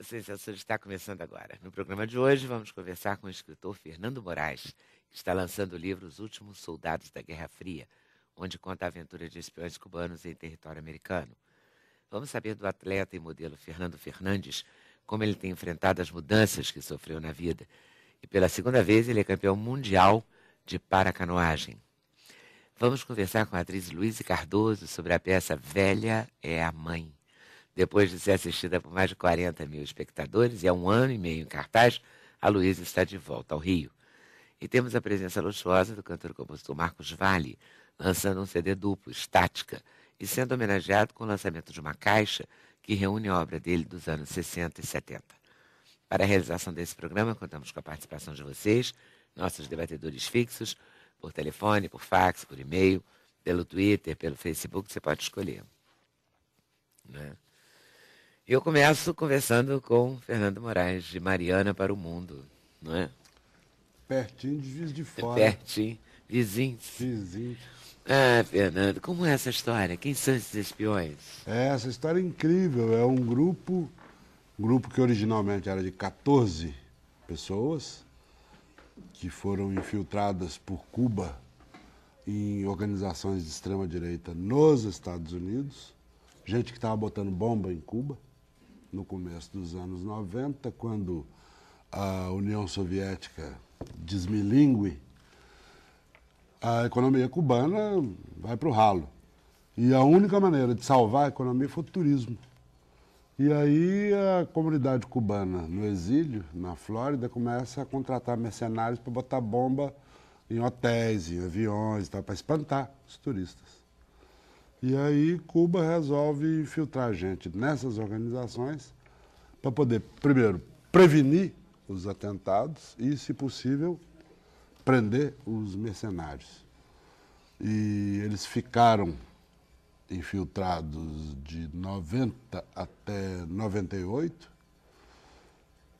A Sensação está começando agora. No programa de hoje, vamos conversar com o escritor Fernando Moraes, que está lançando o livro Os Últimos Soldados da Guerra Fria, onde conta a aventura de espiões cubanos em território americano. Vamos saber do atleta e modelo Fernando Fernandes como ele tem enfrentado as mudanças que sofreu na vida. E pela segunda vez, ele é campeão mundial de paracanoagem. Vamos conversar com a atriz Luísa Cardoso sobre a peça Velha é a Mãe. Depois de ser assistida por mais de 40 mil espectadores e há um ano e meio em cartaz, a Luísa está de volta ao Rio. E temos a presença luxuosa do cantor e compositor Marcos Vale, lançando um CD duplo, Estática, e sendo homenageado com o lançamento de uma caixa que reúne a obra dele dos anos 60 e 70. Para a realização desse programa, contamos com a participação de vocês, nossos debatedores fixos, por telefone, por fax, por e-mail, pelo Twitter, pelo Facebook, você pode escolher. Né? Eu começo conversando com Fernando Moraes, de Mariana para o Mundo, não é? Pertinho de Juiz de Fora. Pertinho, vizinhos. Vizinhos. Ah, Fernando, como é essa história? Quem são esses espiões? É, essa história é incrível. É um grupo, grupo que originalmente era de 14 pessoas, que foram infiltradas por Cuba em organizações de extrema-direita nos Estados Unidos, gente que estava botando bomba em Cuba no começo dos anos 90, quando a União Soviética desmilingue, a economia cubana vai para o ralo. E a única maneira de salvar a economia foi o turismo. E aí a comunidade cubana no exílio, na Flórida, começa a contratar mercenários para botar bomba em hotéis, em aviões, para espantar os turistas. E aí Cuba resolve infiltrar gente nessas organizações para poder, primeiro, prevenir os atentados e, se possível, prender os mercenários. E eles ficaram infiltrados de 90 até 98.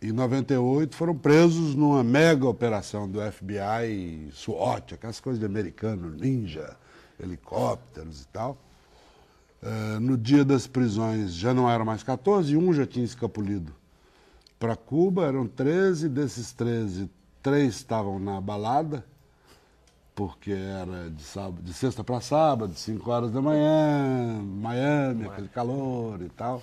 Em 98 foram presos numa mega operação do FBI, SWAT, aquelas coisas de americano, ninja, helicópteros e tal. Eh, no dia das prisões já não eram mais 14, um já tinha escapulido para Cuba, eram 13, desses 13, três estavam na balada, porque era de, sábado, de sexta para sábado, 5 horas da manhã, Miami, aquele calor e tal.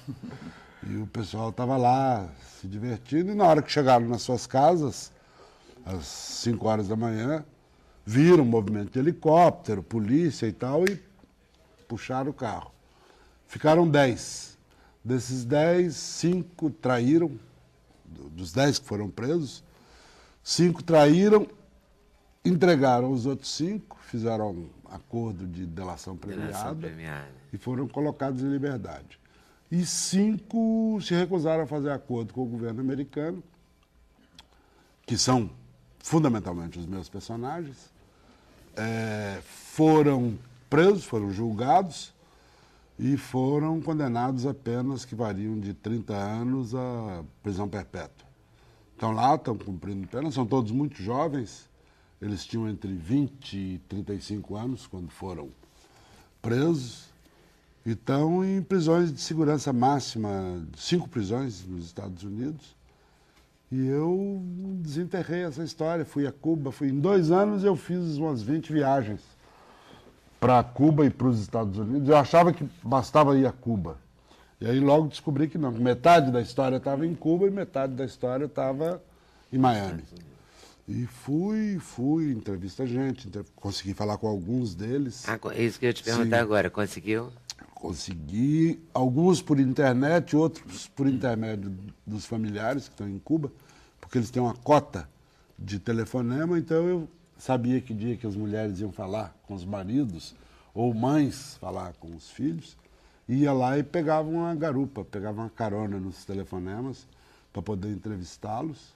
E o pessoal estava lá se divertindo, e na hora que chegaram nas suas casas, às 5 horas da manhã, viram o movimento de helicóptero, polícia e tal, e puxaram o carro. Ficaram dez Desses dez cinco traíram, dos dez que foram presos, cinco traíram, entregaram os outros cinco fizeram um acordo de delação premiada, delação premiada e foram colocados em liberdade. E cinco se recusaram a fazer acordo com o governo americano, que são fundamentalmente os meus personagens, é, foram presos, foram julgados e foram condenados a penas que variam de 30 anos a prisão perpétua. Estão lá, estão cumprindo pena, são todos muito jovens, eles tinham entre 20 e 35 anos quando foram presos e estão em prisões de segurança máxima, cinco prisões nos Estados Unidos. E eu desenterrei essa história, fui a Cuba, fui em dois anos eu fiz umas 20 viagens para Cuba e para os Estados Unidos. Eu achava que bastava ir a Cuba. E aí logo descobri que não. Metade da história estava em Cuba e metade da história estava em Miami. E fui, fui, entrevista gente, consegui falar com alguns deles. Ah, isso que eu te perguntar agora, conseguiu? Consegui, alguns por internet, outros por intermédio dos familiares que estão em Cuba, porque eles têm uma cota de telefonema, então eu sabia que dia que as mulheres iam falar com os maridos, ou mães falar com os filhos, ia lá e pegava uma garupa, pegava uma carona nos telefonemas para poder entrevistá-los.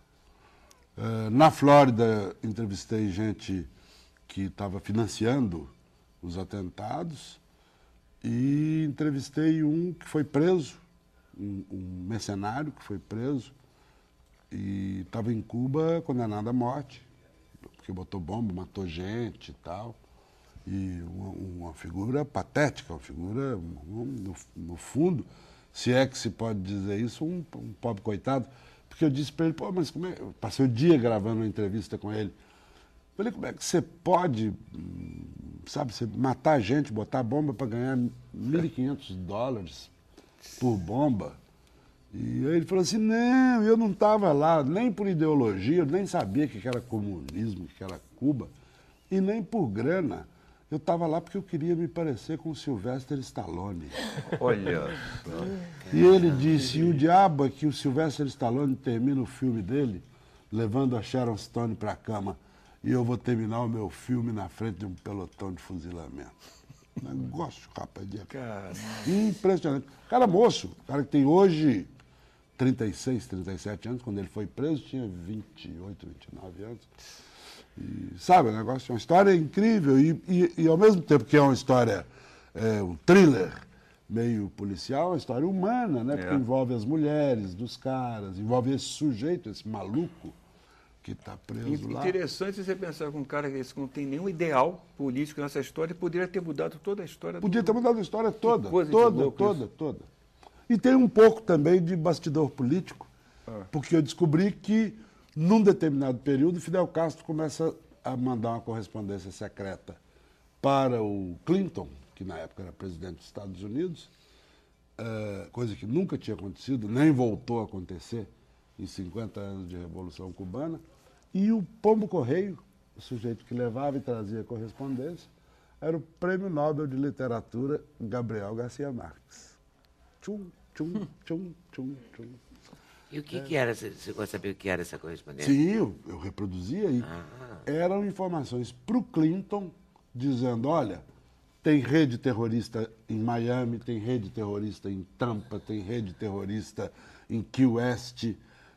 Eh, na Flórida, entrevistei gente que estava financiando os atentados e entrevistei um que foi preso, um, um mercenário que foi preso e estava em Cuba condenado à morte porque botou bomba, matou gente e tal. E uma, uma figura patética, uma figura, no, no, fundo, se é que se pode dizer isso, um, um pobre coitado. Porque eu disse para ele, pô, mas como é. Eu passei o dia gravando uma entrevista com ele. Falei, como é que você pode, hum, sabe, você matar gente, botar bomba para ganhar 1.500 dólares por bomba? E aí ele falou assim: não, eu não estava lá, nem por ideologia, eu nem sabia que era comunismo, que era Cuba, e nem por grana. Eu estava lá porque eu queria me parecer com o Sylvester Stallone. Olha E ele disse: e o diabo é que o Sylvester Stallone termina o filme dele levando a Sharon Stone para a cama e eu vou terminar o meu filme na frente de um pelotão de fuzilamento. Negócio, rapaz, de... Impressionante. Cara moço, cara que tem hoje 36, 37 anos, quando ele foi preso, tinha 28, 29 anos. E, sabe, o negócio é uma história incrível e, e, e ao mesmo tempo que é uma história, é, um thriller meio policial, é uma história humana, né? É. Porque envolve as mulheres, dos caras, envolve esse sujeito, esse maluco que está preso Interessante lá. Interessante você pensar com um cara que não tem nenhum ideal político nessa história, poderia ter mudado toda a história. Podia do... ter mudado a história toda, toda, toda, toda, toda. E tem um pouco também de bastidor político, ah. porque eu descobri que, num determinado período, Fidel Castro começa a mandar uma correspondência secreta para o Clinton, que na época era presidente dos Estados Unidos, eh, coisa que nunca tinha acontecido, nem voltou a acontecer em 50 anos de Revolução Cubana, e o Pombo Correio, o sujeito que levava e trazia correspondência, era o Prêmio Nobel de Literatura Gabriel Garcia Marques. Tchum! tchum, tchum, tchum, tchum. E o que, é. que era? Você chegou a saber o que era essa correspondência? Sim, eu, eu reproduzia e ah. eram informações para o Clinton dizendo, olha, tem rede terrorista em Miami, tem rede terrorista em Tampa, tem rede terrorista em Key West,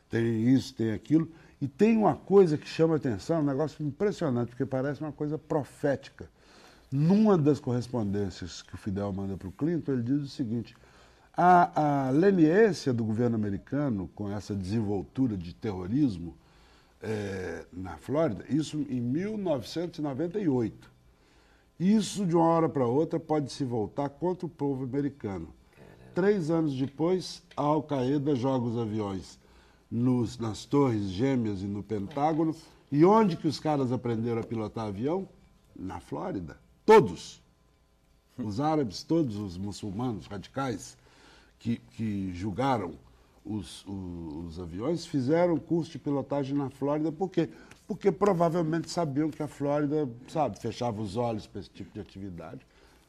tem isso, tem aquilo. E tem uma coisa que chama atenção, um negócio impressionante, porque parece uma coisa profética. Numa das correspondências que o Fidel manda para o Clinton, ele diz o seguinte: a, a leniência do governo americano com essa desenvoltura de terrorismo é, na Flórida, isso em 1998. Isso, de uma hora para outra, pode se voltar contra o povo americano. Caramba. Três anos depois, a Al-Qaeda joga os aviões nos, nas Torres Gêmeas e no Pentágono. E onde que os caras aprenderam a pilotar avião? Na Flórida. Todos. Os árabes, todos os muçulmanos radicais, que, que julgaram os, os, aviões fizeram curso de pilotagem na Flórida, por quê? Porque provavelmente sabiam que a Flórida, sabe, fechava os olhos para esse tipo de atividade.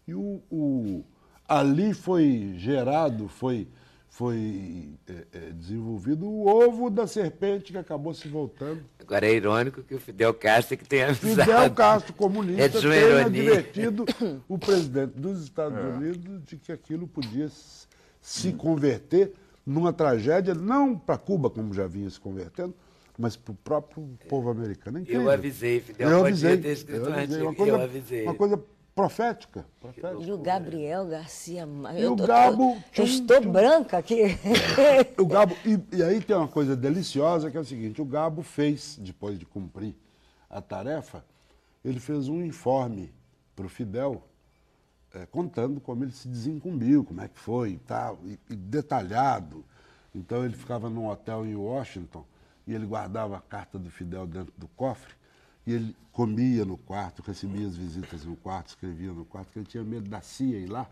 E o, o ali foi gerado, foi, foi é, é, desenvolvido o ovo da serpente que acabou se voltando. Agora é irônico que o Fidel Castro que tem avisado. Fidel Castro, comunista, é tenha advertido o presidente dos Estados é. Unidos de que aquilo podia se converter numa tragédia, não para Cuba, como já vinha se convertendo, mas para o próprio povo americano. É incrível. Eu avisei, Fidel, eu avisei, ter eu avisei, uma coisa, eu avisei. Uma coisa profética. profética. E o Gabriel Garcia Maia. Eu, Gabo, eu estou branca aqui. o Gabo, e, e aí tem uma coisa deliciosa que é o seguinte, o Gabo fez, depois de cumprir a tarefa, ele fez um informe para o Fidel, é, contando como ele se desincumbiu, como é que foi e tal, e, e detalhado. Então ele ficava num hotel em Washington e ele guardava a carta do Fidel dentro do cofre e ele comia no quarto, recebia as visitas no quarto, escrevia no quarto, porque ele tinha medo da CIA ir lá.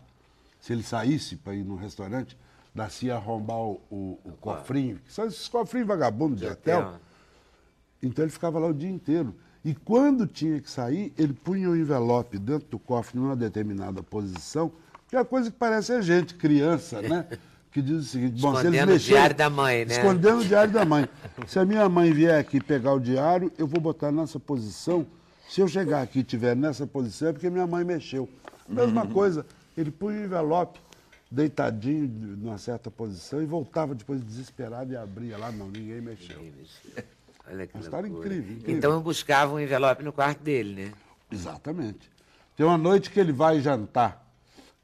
Se ele saísse para ir num restaurante, da CIA arrombar o, o, o cofrinho, que são esses cofrinhos vagabundos de, hotel. Então ele ficava lá o dia inteiro. E quando tinha que sair, ele punha o um envelope dentro do cofre numa determinada posição, que é uma coisa que parece a gente, criança, né? Que diz o seguinte: bom, escondendo mexerem, o diário da mãe, né? Escondendo o diário da mãe. Se a minha mãe vier aqui pegar o diário, eu vou botar nessa posição. Se eu chegar aqui e estiver nessa posição, é porque minha mãe mexeu. Mesma uhum. coisa, ele punha o envelope deitadinho numa certa posição e voltava depois desesperado e abria lá, não, ninguém mexeu. Ninguém mexeu. Olha que uma história incrível, incrível. Então eu buscava um envelope no quarto dele, né? Exatamente. Tem uma noite que ele vai jantar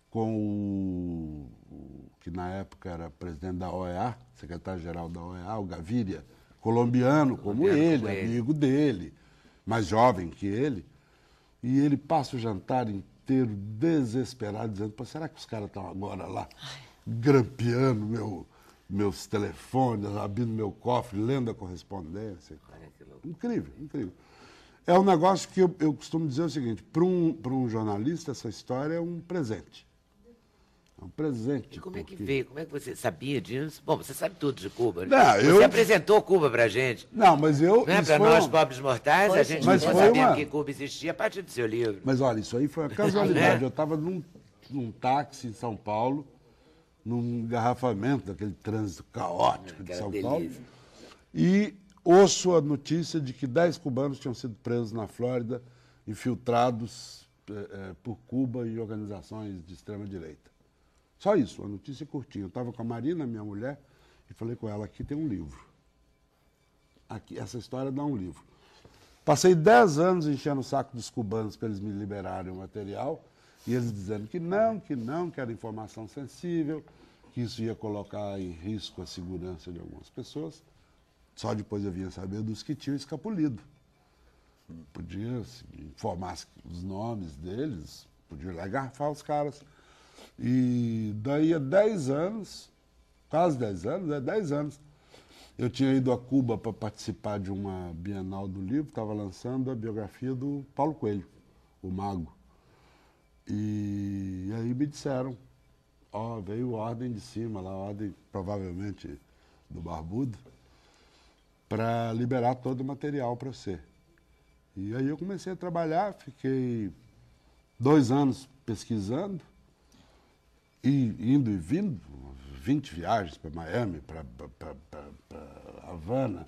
com o, o que na época era presidente da OEA, secretário-geral da OEA, o Gaviria, colombiano, colombiano como ele, amigo ele. dele, mais jovem que ele. E ele passa o jantar inteiro desesperado, dizendo, será que os caras estão agora lá grampeando meu, meus telefones, abrindo meu cofre, lendo a correspondência. Incrível, incrível. É um negócio que eu, eu costumo dizer o seguinte: para um, um jornalista, essa história é um presente. É um presente. E como porque... é que veio? Como é que você sabia disso? Bom, você sabe tudo de Cuba. Né? eu... Você apresentou Cuba para gente. Não, mas eu. Não é para nós, um... pobres mortais, a gente não sabia uma... que Cuba existia a partir do seu livro. Mas olha, isso aí foi uma casualidade. Né? Eu estava num, num táxi em São Paulo num engarrafamento daquele trânsito caótico de São Paulo. E ouço a notícia de que dez cubanos tinham sido presos na Flórida, infiltrados eh, eh, por Cuba e organizações de extrema-direita. Só isso, a notícia curtinha. Eu estava com a Marina, minha mulher, e falei com ela, aqui tem um livro. Aqui, essa história dá um livro. Passei dez anos enchendo o saco dos cubanos para eles me liberarem o material. E eles dizendo que não, que não, que era informação sensível, que isso ia colocar em risco a segurança de algumas pessoas. Só depois eu vinha saber dos que tinham escapulido. Podia se assim, informar os nomes deles, podia lá garfar os caras. E daí a 10 anos, quase 10 anos, é né, 10 anos, eu tinha ido a Cuba para participar de uma Bienal do Livro, estava lançando a biografia do Paulo Coelho, o Mago. E aí me disseram, ó, veio ordem de cima lá, ordem provavelmente do Barbudo, para liberar todo o material para você. E aí eu comecei a trabalhar, fiquei dois anos pesquisando, e indo e vindo, 20 viagens para Miami, para Havana.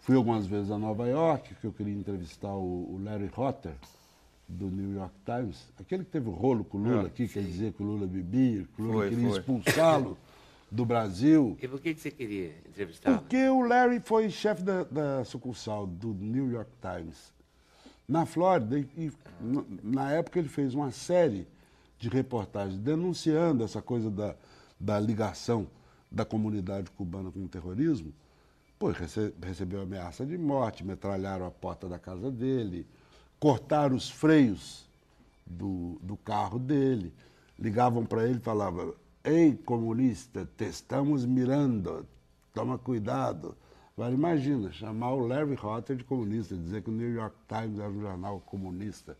Fui algumas vezes a Nova York, que eu queria entrevistar o, o Larry Rotter, do New York Times, aquele que teve o rolo com o Lula ah, aqui, quer dizer que o Lula bebia, que o Lula foi, queria expulsá-lo do Brasil. E por que, que você queria entrevistá-lo? Porque o Larry foi chefe da, da, sucursal do New York Times na Flórida e, na época ele fez uma série de reportagens denunciando essa coisa da, da ligação da comunidade cubana com o terrorismo. Pô, recebeu ameaça de morte, metralharam a porta da casa dele, cortaram os freios do, do carro dele. Ligavam para ele e falavam: Ei, comunista, te estamos mirando, toma cuidado. Agora, imagina, chamar o Larry Rother de comunista, dizer que o New York Times era um jornal comunista.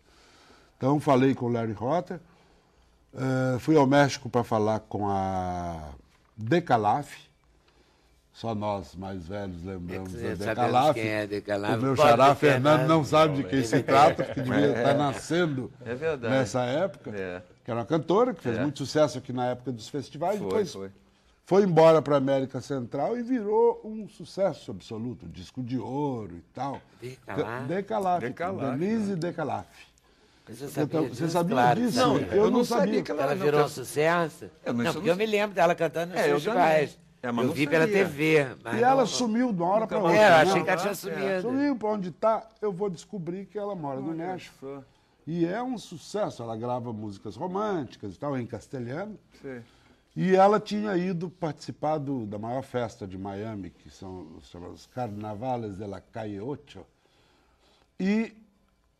Então, falei com o Larry Rother uh, eh, fui ao México para falar com a Decalaf, só nós, mais velhos, lembramos é, da Decalaf. É Decalaf. O meu xará Fernando não sabe de quem se trata, porque devia estar é. tá nascendo é nessa época. É. Que era uma cantora que fez muito sucesso aqui na época dos festivais. Foi, depois foi. foi embora para a América Central e virou um sucesso absoluto. Disco de ouro e tal. Decalaf. Decalaf. Denise né? Decalaf. Então, você sabia, disso? Você sabia claro, disso? Não, eu, eu não sabia. sabia. que ela, ela virou sucesso. Eu não, não porque eu me lembro dela cantando nos é, festivais. É, eu vi pela TV. e ela não, sumiu de uma hora para outra. É, né? achei que ela tinha é, é. sumido. Sumiu para onde está, eu vou descobrir que ela mora no México. E é um sucesso. Ela grava músicas românticas e tal, em castelhano. Sim. E ela tinha ido participar do, da maior festa de Miami, que são os Carnavales de la Calle Ocho. E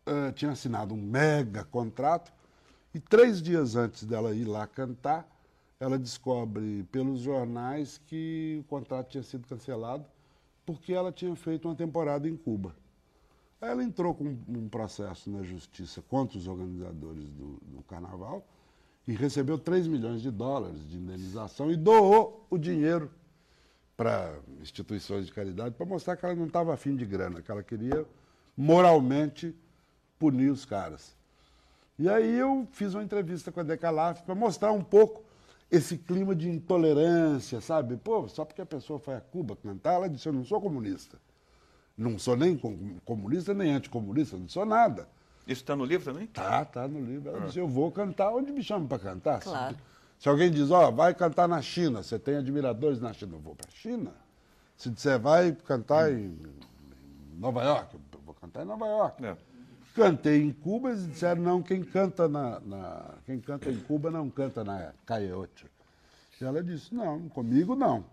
uh, tinha assinado um mega contrato. E três dias antes dela ir lá cantar, ela descobre pelos jornais que o contrato tinha sido cancelado porque ela tinha feito uma temporada em Cuba. Ela entrou com um processo na justiça contra os organizadores do, do carnaval e recebeu 3 milhões de dólares de indenização e doou o dinheiro para instituições de caridade para mostrar que ela não estava afim de grana, que ela queria moralmente punir os caras. E aí eu fiz uma entrevista com a Decalaf para mostrar um pouco esse clima de intolerância, sabe? Pô, só porque a pessoa foi a Cuba cantar, ela disse: Eu não sou comunista. Não sou nem comunista, nem anticomunista, não sou nada. Isso está no livro também? Tá, tá no livro. Ela ah. disse: Eu vou cantar onde me chamam para cantar. Claro. Se, se, alguém diz: Ó, oh, vai cantar na China, você tem admiradores na China, eu vou para a China. Se disser, vai cantar hum. em Nova York, eu vou cantar em Nova York. É. Cantei em Cuba, eles disseram, não, quem canta, na, na quem canta em Cuba não canta na Caiote. E ela disse, não, comigo não.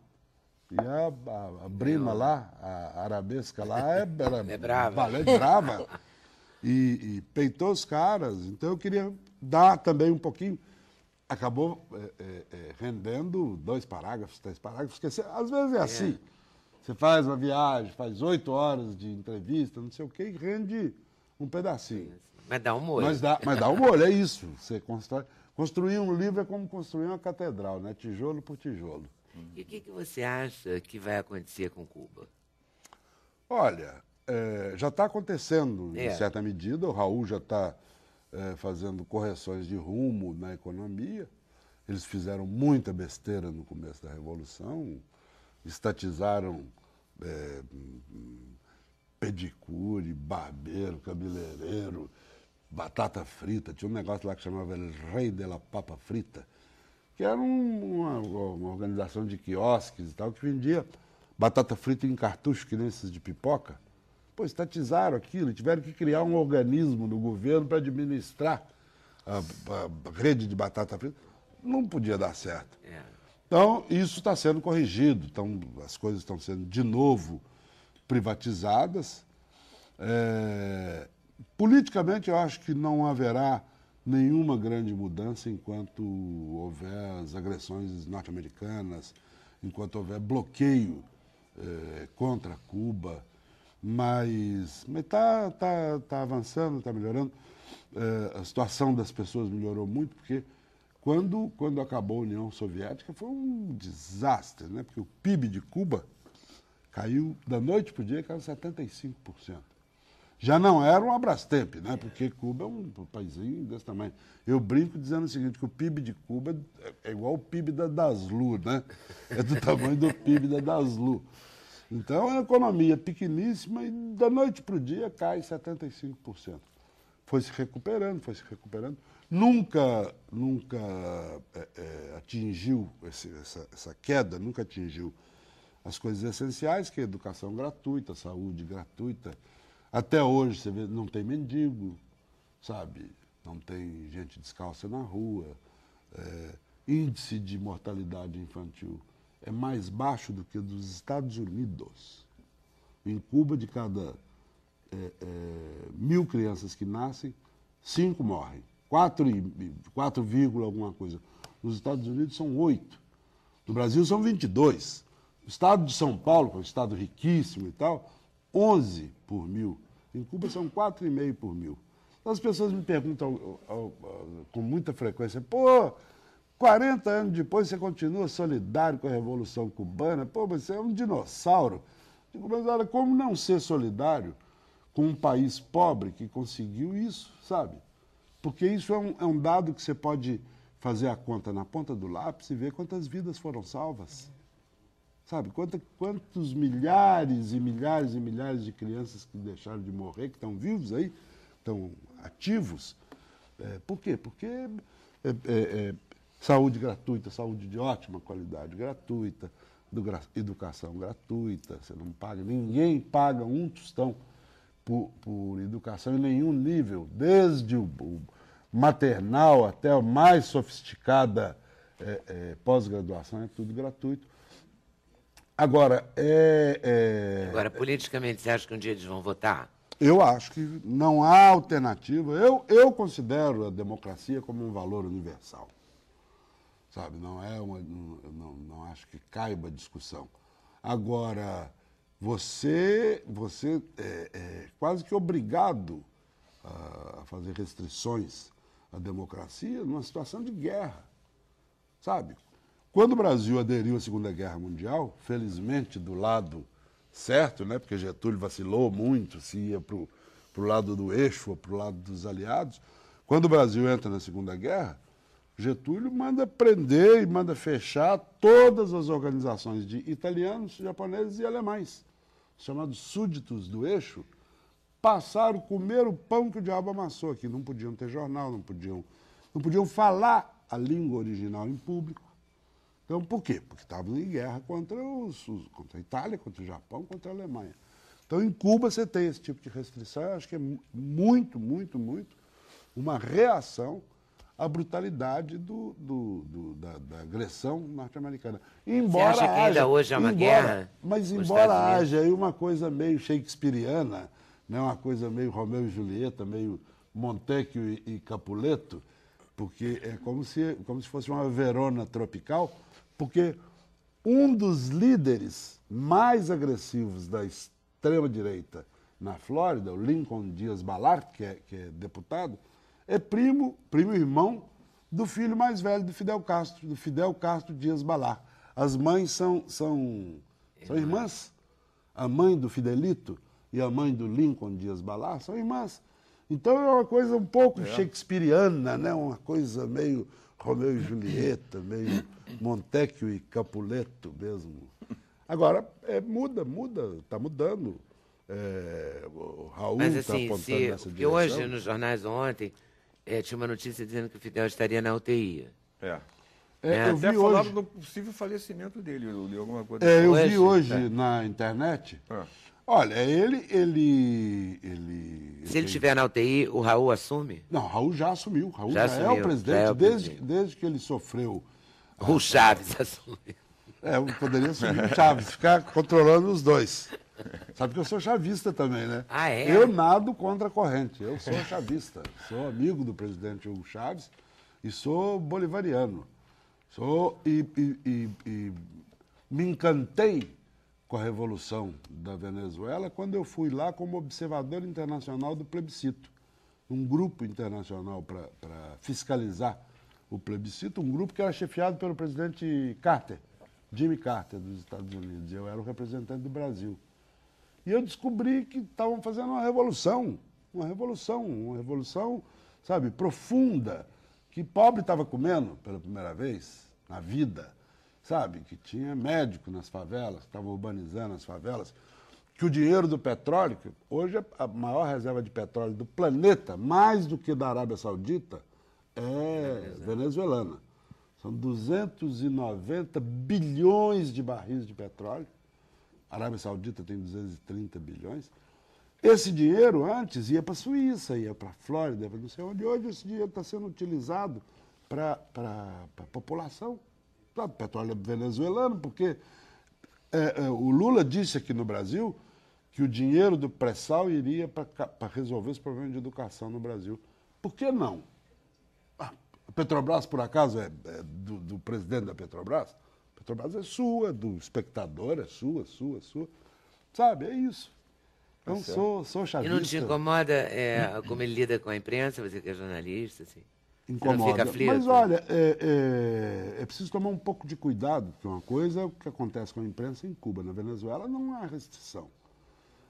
E a, a, a Brina lá, a arabesca lá, é, era é brava. É brava. E, e, peitou os caras. Então eu queria dar também um pouquinho. Acabou é, é, é rendendo dois parágrafos, três parágrafos, porque às vezes é assim. É. Você faz uma viagem, faz oito horas de entrevista, não sei o quê, rende um pedacinho. Mas dá um molho. Mas dá, mas dá um molho, é isso. Você constrói. Construir um livro é como construir uma catedral, né? Tijolo por tijolo. E o que, que você acha que vai acontecer com Cuba? Olha, é, já está acontecendo, é. em certa medida. O Raul já está é, fazendo correções de rumo na economia. Eles fizeram muita besteira no começo da Revolução, estatizaram é, pedicure, barbeiro, cabeleireiro, batata frita. Tinha um negócio lá que chamava Rei de la Papa Frita, que era um, uma, uma, organização de quiosques e tal, que vendia batata frita em cartucho, que nem esses de pipoca. Pô, estatizaram aquilo, tiveram que criar um organismo no governo para administrar a, a, rede de batata frita. Não podia dar certo. É. Então, isso está sendo corrigido, então, as coisas estão sendo de novo privatizadas. É, politicamente, eu acho que não haverá nenhuma grande mudança enquanto houver as agressões norte-americanas, enquanto houver bloqueio é, contra Cuba. Mas está tá, tá avançando, está melhorando. É, a situação das pessoas melhorou muito, porque quando, quando acabou a União Soviética foi um desastre, né? porque o PIB de Cuba Caiu da noite para o dia, caiu 75%. Já não era um Abrastep, né? É. Porque Cuba é um paizinho desse tamanho. Eu brinco dizendo o seguinte, que o PIB de Cuba é, é igual o PIB da Daslu, né? É do tamanho do PIB da Daslu. Então, é uma economia pequeníssima e da noite para o dia cai 75%. Foi se recuperando, foi se recuperando. Nunca, nunca é, é, atingiu esse, essa, essa queda, nunca atingiu as coisas essenciais, que é educação gratuita, saúde gratuita. Até hoje você vê, não tem mendigo, sabe? Não tem gente descalça na rua. É, índice de mortalidade infantil é mais baixo do que dos Estados Unidos. Em Cuba, de cada é, é, mil crianças que nascem, cinco morrem. Quatro, quatro vírgula alguma coisa. Nos Estados Unidos são oito. No Brasil são 22. O estado de São Paulo, que é um estado riquíssimo e tal, 11 por mil. Em Cuba são 4,5 por mil. Então, as pessoas me perguntam com muita frequência, pô, 40 anos depois você continua solidário com a Revolução Cubana? Pô, você é um dinossauro. Digo, mas olha, como não ser solidário com um país pobre que conseguiu isso, sabe? Porque isso é um, é um dado que você pode fazer a conta na ponta do lápis e ver quantas vidas foram salvas. Sabe, quantos, quantos milhares e milhares e milhares de crianças que deixaram de morrer, que estão vivos aí, estão ativos. É, por quê? Porque é, é, é saúde gratuita, saúde de ótima qualidade gratuita, educação gratuita, você não paga, ninguém paga um tostão por, por educação em nenhum nível, desde o, o maternal até a mais sofisticada é, é, pós-graduação, é tudo gratuito. Agora, é, é, Agora, politicamente, você acha que um dia eles vão votar? Eu acho que não há alternativa. Eu, eu considero a democracia como um valor universal. Sabe, não é uma. Não, não acho que caiba discussão. Agora, você, você é, é quase que obrigado a fazer restrições à democracia numa situação de guerra. Sabe? Quando o Brasil aderiu à Segunda Guerra Mundial, felizmente do lado certo, né, porque Getúlio vacilou muito, se ia para o lado do eixo ou para o lado dos aliados, quando o Brasil entra na Segunda Guerra, Getúlio manda prender e manda fechar todas as organizações de italianos, japoneses e alemães, chamados súditos do eixo, passaram a comer o pão que o diabo amassou aqui. Não podiam ter jornal, não podiam, não podiam falar a língua original em público, então, por quê? Porque estavam em guerra contra, os, contra a Itália, contra o Japão, contra a Alemanha. Então, em Cuba, você tem esse tipo de restrição. Eu acho que é muito, muito, muito uma reação à brutalidade do, do, do da, da, agressão norte-americana. Embora Você acha que ainda haja, hoje é uma embora, guerra? Mas embora haja aí uma coisa meio shakespeariana, né, uma coisa meio Romeu e Julieta, meio Montecchio e, e Capuleto, porque é como se, como se fosse uma Verona tropical, porque um dos líderes mais agressivos da extrema-direita na Flórida, o Lincoln Dias Balart, que é, que é deputado, é primo, primo irmão do filho mais velho do Fidel Castro, do Fidel Castro Dias Balart. As mães são, são, são irmãs. A mãe do Fidelito e a mãe do Lincoln Dias Balart são irmãs. Então é uma coisa um pouco é. shakespeariana, né? uma coisa meio Romeu e Julieta, meio Montecchio e Capuleto mesmo. Agora, é, muda, muda, está mudando. É, o Raul está assim, apontando se, nessa direção. Hoje, nos jornais ontem, é, tinha uma notícia dizendo que o Fidel estaria na UTI. É. É, né? eu Até vi hoje... do possível falecimento dele, eu li alguma coisa. É, eu hoje? Assim. vi hoje é. na internet é. Olha, ele, ele, ele. Se ele estiver na UTI, o Raul assume? Não, Raul já assumiu. Raul já, já assumiu, é o presidente, é o desde, presidente. desde que ele sofreu. O Chaves assumiu. É, eu poderia assumir o Chaves, ficar controlando os dois. Sabe que eu sou chavista também, né? Ah, é? Eu nado contra a corrente. Eu sou chavista. Sou amigo do presidente Hugo Chaves e sou bolivariano. Sou e, e, e, e me encantei com a Revolução da Venezuela, quando eu fui lá como observador internacional do plebiscito. Um grupo internacional para fiscalizar o plebiscito, um grupo que era chefiado pelo presidente Carter, Jimmy Carter, dos Estados Unidos. Eu era o representante do Brasil. E eu descobri que estavam fazendo uma revolução, uma revolução, uma revolução, sabe, profunda, que pobre estava comendo pela primeira vez na vida sabe? Que tinha médico nas favelas, que estava urbanizando as favelas. Que o dinheiro do petróleo, que hoje é a maior reserva de petróleo do planeta, mais do que da Arábia Saudita, é venezuelana. São 290 bilhões de barris de petróleo. A Arábia Saudita tem 230 bilhões. Esse dinheiro antes ia para a Suíça, ia para a Flórida, para não sei onde. Hoje esse dinheiro está sendo utilizado para a população. Tá, petróleo é venezuelano, porque é, é, o Lula disse aqui no Brasil que o dinheiro do pré-sal iria para resolver os problemas de educação no Brasil. Por que não? a ah, Petrobras, por acaso, é, é do, do, presidente da Petrobras? A Petrobras é sua, do espectador, é sua, sua, sua. Sabe, é isso. Então, sou, sou chavista. E não te incomoda é, como ele lida com a imprensa, você que é jornalista, assim? incomoda. Mas olha, é, é, é, preciso tomar um pouco de cuidado, porque uma coisa é o que acontece com a imprensa em Cuba. Na Venezuela não há restrição.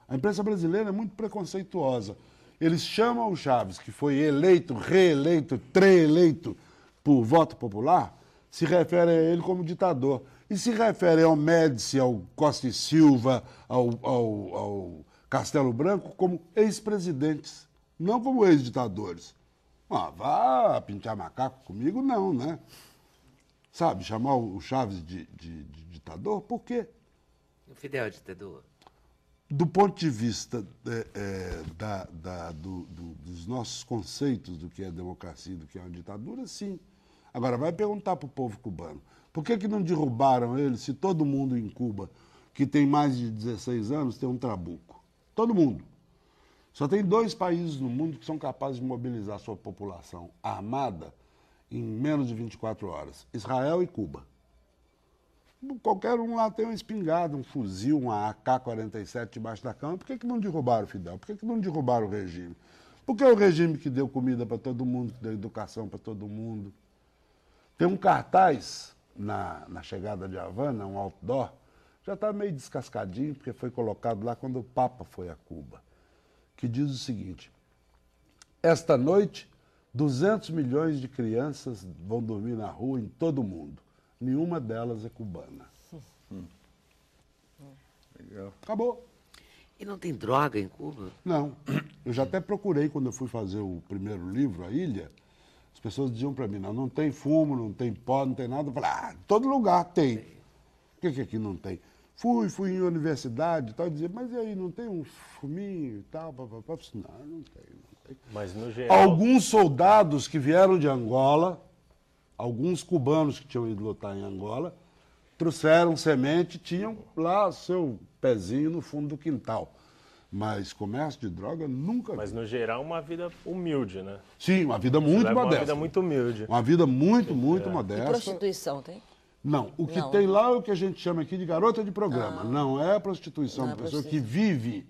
A imprensa brasileira é muito preconceituosa. Eles chamam o Chaves, que foi eleito, reeleito, treeleito por voto popular, se referem a ele como ditador. E se referem ao Médici, ao Costa e Silva, ao, ao, ao Castelo Branco, como ex-presidentes, não como ex-ditadores. Ah, vá pintar macaco comigo, não, né? Sabe, chamar o Chaves de, de, de ditador, por quê? O Fidel é ditador. Do ponto de vista é, é, da, da, do, do, dos nossos conceitos do que é democracia e do que é uma ditadura, sim. Agora, vai perguntar para o povo cubano. Por que, que não derrubaram ele se todo mundo em Cuba que tem mais de 16 anos tem um trabuco? Todo mundo. Só tem dois países no mundo que são capazes de mobilizar sua população armada em menos de 24 horas: Israel e Cuba. Qualquer um lá tem uma espingarda, um fuzil, uma AK-47 debaixo da cama. Por que, que não derrubaram o Fidel? Por que, que não derrubaram o regime? Porque é o regime que deu comida para todo mundo, que deu educação para todo mundo. Tem um cartaz na, na chegada de Havana, um outdoor, já está meio descascadinho, porque foi colocado lá quando o Papa foi a Cuba que diz o seguinte: Esta noite, 200 milhões de crianças vão dormir na rua em todo o mundo. Nenhuma delas é cubana. Hum. Legal. Acabou. E não tem droga em Cuba? Não. Eu já até procurei quando eu fui fazer o primeiro livro, A Ilha. As pessoas diziam para mim: não, não tem fumo, não tem pó, não tem nada. Eu falei: ah, todo lugar tem. Por que, que aqui não tem? Fui, fui em universidade e tal, dizia, mas e aí, não tem um fuminho e tal? Papapá? Não, não tem, não tem. Mas no geral... Alguns soldados que vieram de Angola, alguns cubanos que tinham ido lutar em Angola, trouxeram semente, tinham lá seu pezinho no fundo do quintal. Mas comércio de droga nunca. Mas no geral, uma vida humilde, né? Sim, uma vida muito modesta. Uma vida muito humilde. Uma vida muito, muito é. modesta. E prostituição tem? Não, o que não. tem lá é o que a gente chama aqui de garota de programa. Ah. Não é a prostituição, não é pessoa que vive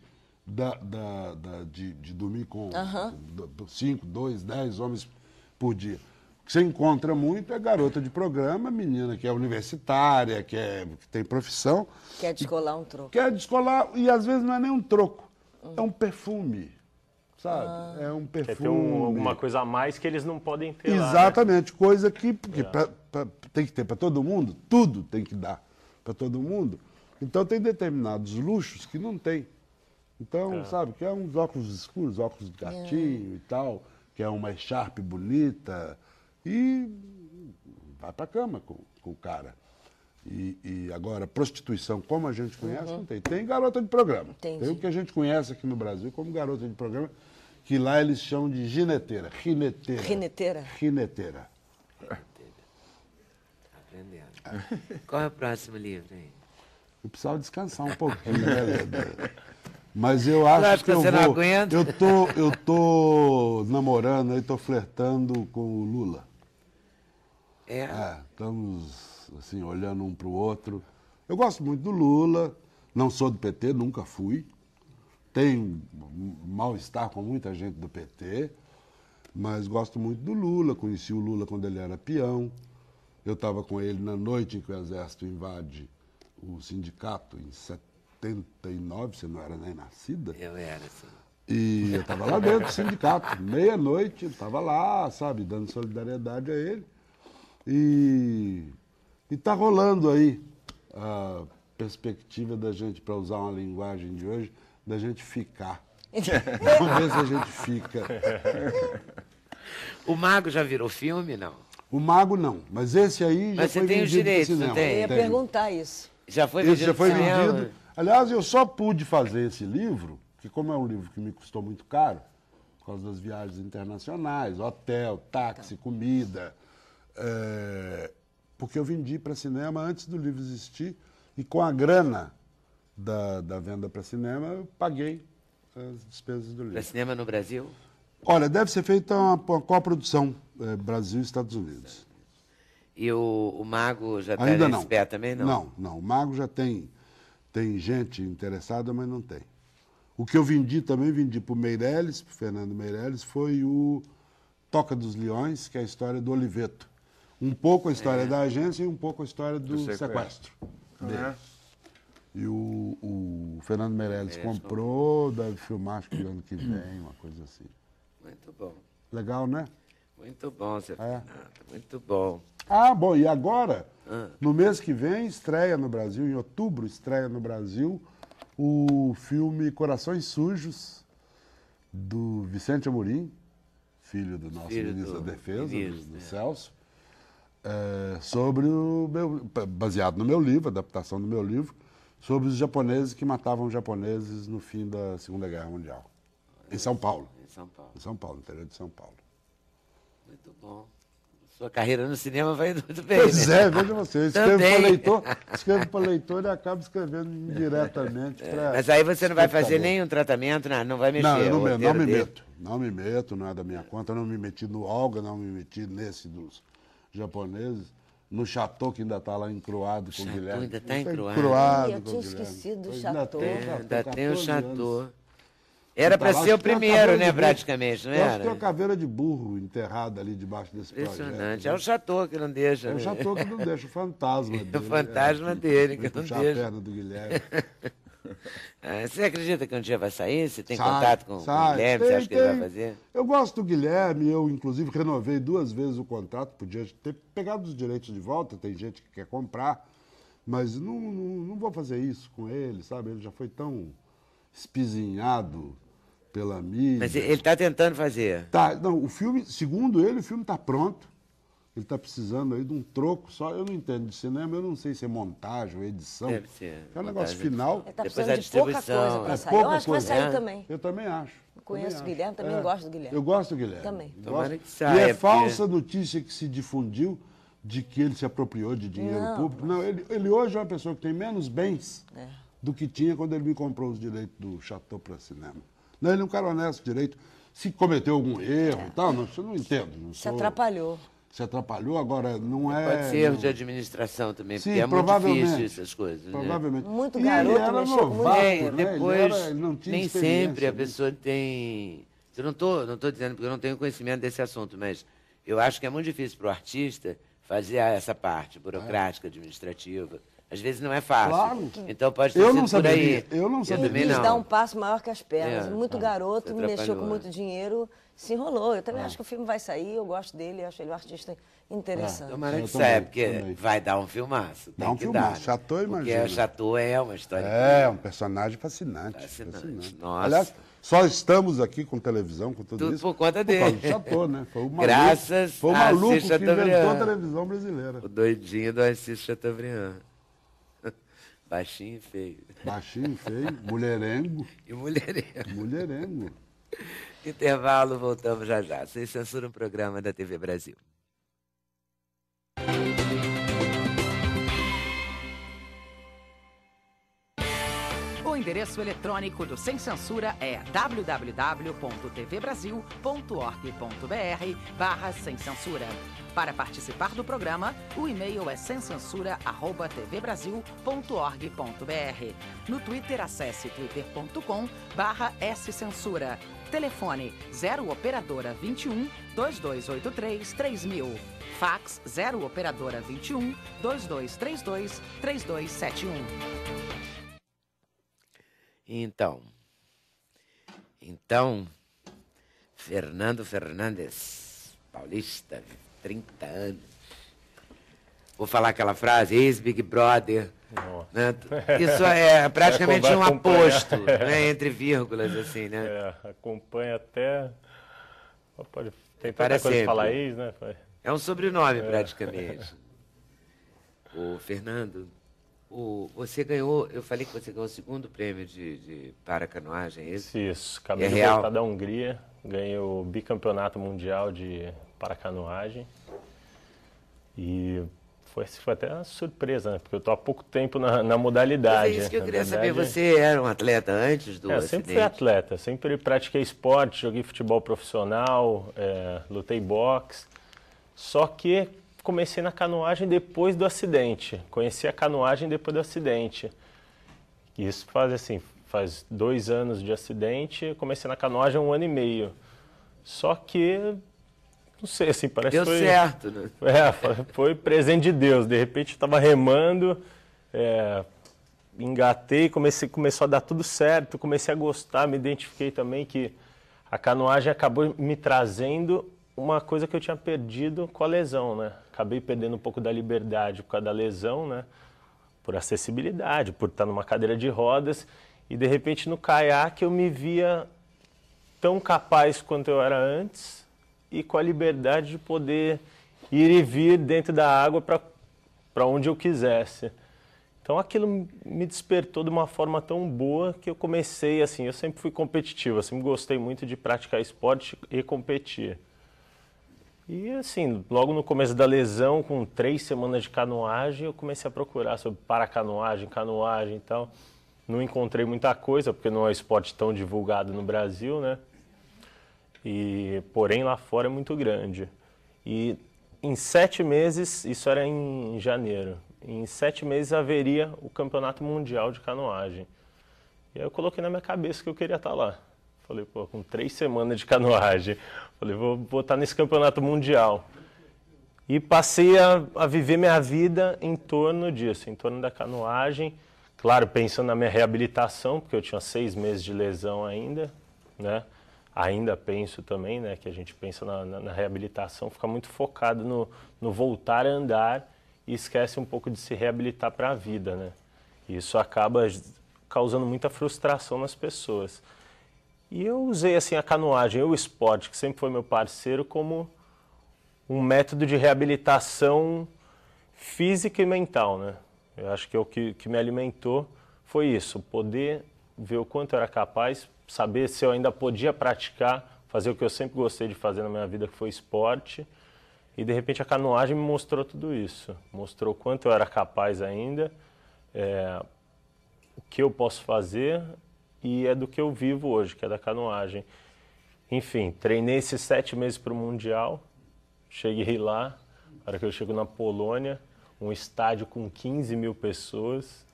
da, da, da, de, de, dormir com 5, 2, 10 homens por dia. O que você encontra muito é garota de programa, menina que é universitária, que, é, que tem profissão. Quer descolar um troco. Quer descolar, e às vezes não é nem um troco, é um perfume. Sabe? Ah. É um perfume. Quer ter um, alguma coisa a mais que eles não podem ter. Exatamente, lá, né? coisa que. é. pra, tem que ter para todo mundo, tudo tem que dar para todo mundo. Então tem determinados luxos que não tem. Então, é. sabe, que é uns óculos escuros, óculos de é. gatinho é. e tal, que é uma Sharp bonita, e vai para cama com, com o cara. E, e, agora, prostituição, como a gente conhece, uhum. não tem. Tem garota de programa. Entendi. Tem o que a gente conhece aqui no Brasil como garota de programa, que lá eles chamam de gineteira. gineteira Rineteira. Rineteira. Qual é o próximo livro aí? Eu precisava descansar um pouquinho, né, Mas eu acho claro, que eu você vou... Não aguenta. Eu tô, eu tô namorando e tô flertando com o Lula. É. é estamos assim olhando um para o outro. Eu gosto muito do Lula. Não sou do PT, nunca fui. Tenho mal estar com muita gente do PT, mas gosto muito do Lula. Conheci o Lula quando ele era peão. Eu estava com ele na noite em que o Exército invade o sindicato, em 79, você não era nem nascida? Eu era, sim. E eu estava lá dentro do sindicato, meia-noite, estava lá, sabe, dando solidariedade a ele. E está rolando aí a perspectiva da gente, para usar uma linguagem de hoje, da gente ficar. Vamos ver se a gente fica. O Mago já virou filme, não? O mago não, mas esse aí já mas foi vendido cinema. Mas você tem os direitos, Eu ia perguntar isso. Já foi vendido já foi vendido. Aliás, eu só pude fazer esse livro, que como é um livro que me custou muito caro, por causa das viagens internacionais, hotel, táxi, tá. comida, é, porque eu vendi para cinema antes do livro existir e com a grana da, da venda para cinema eu paguei as despesas do livro. Para cinema no Brasil? Olha, deve ser feita uma, uma coprodução é, Brasil e Estados Unidos. E o, o Mago já tá Ainda não. pé também, não? Não, não. O Mago já tem, tem gente interessada, mas não tem. O que eu vendi também, vendi para o Meirelles, para Fernando Meirelles, foi o Toca dos Leões, que é a história do Oliveto. Um pouco a história é. da agência e um pouco a história do, do sequestro. sequestro. Uhum. E o, o Fernando Meirelles comprou, deve filmar acho que ano que vem, uma coisa assim. Muito bom. Legal, né? Muito bom, Zé é. Muito bom. Ah, bom, e agora, ah. no mês que vem, estreia no Brasil, em outubro, estreia no Brasil o filme Corações Sujos, do Vicente Amorim, filho do nosso filho ministro do... da Defesa, ministro, do, do é. Celso, é, sobre o meu, baseado no meu livro, adaptação do meu livro, sobre os japoneses que matavam japoneses no fim da Segunda Guerra Mundial, em São Paulo. São Paulo. São Paulo, interior de São Paulo. Muito bom. Sua carreira no cinema vai muito bem. Pois né? é, veja você. escrevo para leitor, escrevo para leitor e acabo escrevendo diretamente para. É, mas aí você não vai fazer nenhum tratamento, não, não vai mexer. Não, eu não, me, não me meto. Não me meto, não é da minha conta. Não me meti no Olga, não me meti nesse dos japoneses. No Chateau, que ainda está lá encruado com o Guilherme. ainda está é encruado. Eu tinha esquecido do Chateau. Ainda tem, ainda tem o Chateau. Era para ser o primeiro, né, praticamente, não era? Acho que é caveira de burro enterrada ali debaixo desse Impressionante. Projeto. Né? É o Chateau que não deixa. É o né? Chateau que não deixa, o fantasma dele. O fantasma é, dele, que, que não deixa. a perna do Guilherme. Ah, você acredita que um dia vai sair? Você tem sai, contato com sai. o Guilherme? Tem, você acha tem. que ele vai fazer? Eu gosto do Guilherme, eu inclusive renovei duas vezes o contrato, podia ter pegado os direitos de volta, tem gente que quer comprar, mas não, não, não vou fazer isso com ele, sabe? Ele já foi tão espizinhado pela mídia. Mas ele está tentando fazer. Tá, não, o filme, segundo ele, o filme está pronto. Ele está precisando aí de um troco só. Eu não entendo de cinema, eu não sei se é montagem ou edição. Deve ser. É um negócio final. Ele está precisando de pouca coisa para é, sair. eu acho que vai sair é. também. Eu também acho. conheço o Guilherme, também é. gosto do Guilherme. Eu gosto do Guilherme. Também. Tomara que saia. E é falsa notícia que se difundiu de que ele se apropriou de dinheiro não, público. Não, ele, ele, hoje é uma pessoa que tem menos bens é. do que tinha quando ele me comprou os direitos do Chateau para cinema. Não, ele é um cara honesto, direito. Se cometeu algum erro e é. tal, não, isso eu não entendo. Não se atrapalhou. Se atrapalhou, agora não é. Pode ser erro não... de administração também, Sim, porque é muito difícil essas coisas. Né? Provavelmente. É, né? Muito garoto, e ele era novato, depois, ele era, ele não tinha Nem sempre a né? pessoa tem. Eu não estou não tô dizendo porque eu não tenho conhecimento desse assunto, mas eu acho que é muito difícil para o artista fazer essa parte burocrática, administrativa. Às vezes não é fácil. Claro. Então pode ter eu não saberia. por aí. Eu não sabia. Eu quis não. dar um passo maior que as pernas. É, muito ah, garoto, me mexeu com muito é. dinheiro, se enrolou. Eu também ah. acho que o filme vai sair, eu gosto dele, acho ele um artista interessante. Ah, tomara que saia, porque também. vai dar um filmaço. Dá um filmaço. Dar, né? Chateau, imagina. Porque Chateau é uma história. É, um personagem fascinante. Fascinante. fascinante. Nossa. Aliás, só estamos aqui com televisão, com tudo, tudo isso. por conta dele. Por Chateau, né? Foi o maluco, Graças foi o maluco que inventou a televisão brasileira. O doidinho do Assis Chateaubriand. Baixinho e feio. Baixinho e feio, mulherengo. E mulherengo. Mulherengo. Intervalo, voltamos já já. Sem censura, um programa da TV Brasil. endereço eletrônico do Sem Censura é www.tvbrasil.org.br barra sem censura. Para participar do programa, o e-mail é semcensura.tvbrasil.org.br. No Twitter, acesse twitter.com barra Telefone 0 Operadora 21 2283 3000. Fax 0 Operadora 21 2232 3271. Então, então, Fernando Fernandes, paulista, 30 anos. Vou falar aquela frase, ex-Big Brother. Né? Isso é praticamente um aposto, né? entre vírgulas, assim, né? É, acompanha até. Pode, tem tanta coisa falar ex, né? É um sobrenome, é. praticamente. É. O Fernando o, você ganhou, eu falei que você ganhou o segundo prêmio de, de paracanoagem, é isso? Isso, acabei é de voltar da Hungria, ganhei o bicampeonato mundial de paracanoagem. E foi, foi até uma surpresa, né? Porque eu estou há pouco tempo na, na modalidade. Mas é isso que eu queria verdade, saber, você era um atleta antes do é, acidente? sempre fui atleta, sempre pratiquei esporte, joguei futebol profissional, é, lutei boxe. Só que comecei na canoagem depois do acidente. Conheci a canoagem depois do acidente. Isso faz assim, faz dois anos de acidente. Comecei na canoagem um ano e meio. Só que não sei, assim, parece Deu foi... certo, né? É, foi presente de Deus. De repente eu estava remando, é, engatei, comecei, começou a dar tudo certo, comecei a gostar, me identifiquei também que a canoagem acabou me trazendo uma coisa que eu tinha perdido com a lesão, né? acabei perdendo um pouco da liberdade por causa da lesão, né? Por acessibilidade, por estar numa cadeira de rodas. E de repente no caiaque eu me via tão capaz quanto eu era antes e com a liberdade de poder ir e vir dentro da água para onde eu quisesse. Então aquilo me despertou de uma forma tão boa que eu comecei assim, eu sempre fui competitivo, assim, gostei muito de praticar esporte e competir. E assim, logo no começo da lesão, com três semanas de canoagem, eu comecei a procurar sobre paracanoagem, canoagem e tal. Não encontrei muita coisa, porque não é um esporte tão divulgado no Brasil, né? E, porém, lá fora é muito grande. E em sete meses, isso era em janeiro, em sete meses haveria o Campeonato Mundial de Canoagem. E aí eu coloquei na minha cabeça que eu queria estar lá. Falei, pô, com três semanas de canoagem. Falei, vou botar nesse campeonato mundial. E passei a, a, viver minha vida em torno disso, em torno da canoagem. Claro, pensando na minha reabilitação, porque eu tinha seis meses de lesão ainda, né? Ainda penso também, né? Que a gente pensa na, na, na reabilitação, fica muito focado no, no voltar a andar e esquece um pouco de se reabilitar para a vida, né? E isso acaba causando muita frustração nas pessoas. E eu usei assim a canoagem, o esporte, que sempre foi meu parceiro, como um método de reabilitação física e mental, né? Eu acho que é o que, que, me alimentou foi isso, poder ver o quanto eu era capaz, saber se eu ainda podia praticar, fazer o que eu sempre gostei de fazer na minha vida, que foi esporte. E de repente a canoagem me mostrou tudo isso, mostrou quanto eu era capaz ainda, é, o que eu posso fazer e é do que eu vivo hoje, que é da canoagem. Enfim, treinei esses sete meses para o Mundial, cheguei lá, na hora que eu chego na Polônia, um estádio com 15 mil pessoas.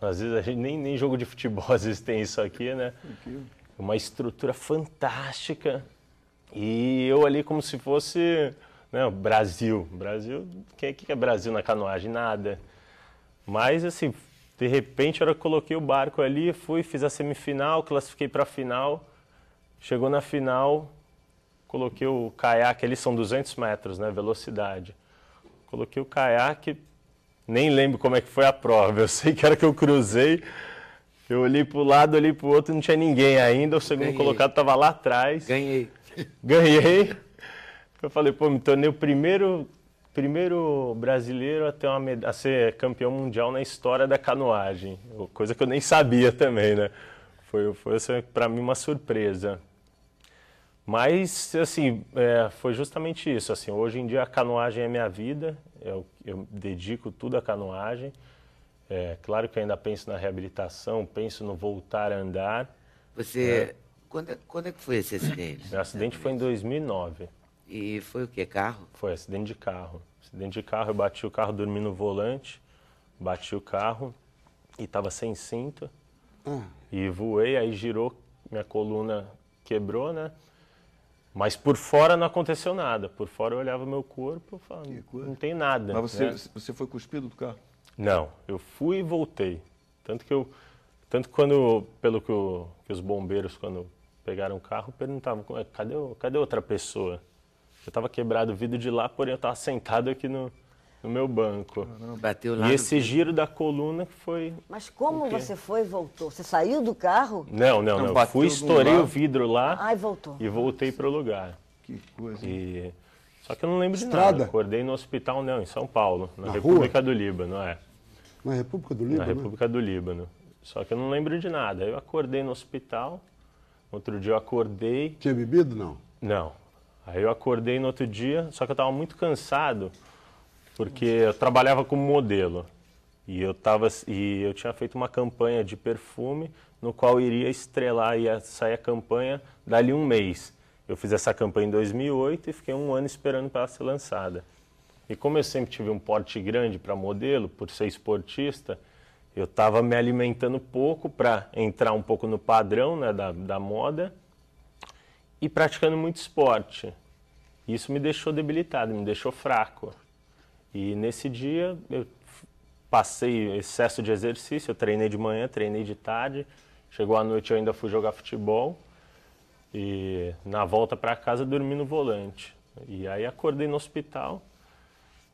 Às vezes a gente nem, nem jogo de futebol às vezes tem isso aqui, né? Uma estrutura fantástica. E eu ali como se fosse né, Brasil. Brasil, o que, é que é Brasil na canoagem? Nada. Mas assim, de repente, eu hora que coloquei o barco ali, fui, fiz a semifinal, classifiquei para a final. Chegou na final, coloquei o caiaque, ali são 200 metros, né, velocidade. Coloquei o caiaque, nem lembro como é que foi a prova, eu sei que era que eu cruzei, eu olhei para o lado, olhei para o outro, não tinha ninguém ainda, o segundo Ganhei. colocado estava lá atrás. Ganhei. Ganhei. Eu falei, pô, me tornei o primeiro primeiro brasileiro a, ter uma a ser campeão mundial na história da canoagem, coisa que eu nem sabia também, né? Foi, foi assim, para mim uma surpresa. Mas, assim, é, foi justamente isso. Assim, hoje em dia a canoagem é minha vida, eu, eu dedico tudo à canoagem. É, claro que ainda penso na reabilitação, penso no voltar a andar. Você. É. Quando, é, quando é que foi esse acidente? O acidente foi em 2009. E foi o que? Carro? Foi acidente de carro. Acidente de carro, eu bati o carro, dormindo no volante, bati o carro e tava sem cinto. Hum. E voei, aí girou, minha coluna quebrou, né? Mas por fora não aconteceu nada. Por fora eu olhava meu corpo e falava, não tem nada. Mas você, né? você foi cuspido do carro? Não, eu fui e voltei. Tanto que eu. Tanto quando, pelo que, que os bombeiros, quando pegaram o carro, perguntavam, cadê, cadê outra pessoa? Eu estava quebrado o vidro de lá, porém eu estava sentado aqui no, no meu banco. Não, bateu lá. E esse giro da coluna foi. Mas como você foi e voltou? Você saiu do carro? Não, não, não. não. Fui, estourei o vidro lá. Ai, voltou. E voltei para o lugar. Que coisa. E... Só que eu não lembro Estrada. de nada. Acordei no hospital, não, em São Paulo, na, na República rua? do Líbano, é. Na República do Líbano? Na República né? do Líbano. Só que eu não lembro de nada. Eu acordei no hospital, outro dia eu acordei. Tinha bebido, não? Não. Aí eu acordei no outro dia, só que eu estava muito cansado, porque eu trabalhava como modelo. E eu, tava, e eu tinha feito uma campanha de perfume, no qual iria estrelar, e sair a campanha dali um mês. Eu fiz essa campanha em 2008 e fiquei um ano esperando para ela ser lançada. E como eu sempre tive um porte grande para modelo, por ser esportista, eu estava me alimentando pouco para entrar um pouco no padrão né, da, da moda e praticando muito esporte. Isso me deixou debilitado, me deixou fraco. E nesse dia eu passei excesso de exercício, eu treinei de manhã, treinei de tarde, chegou à noite eu ainda fui jogar futebol e na volta para casa dormi no volante. E aí acordei no hospital,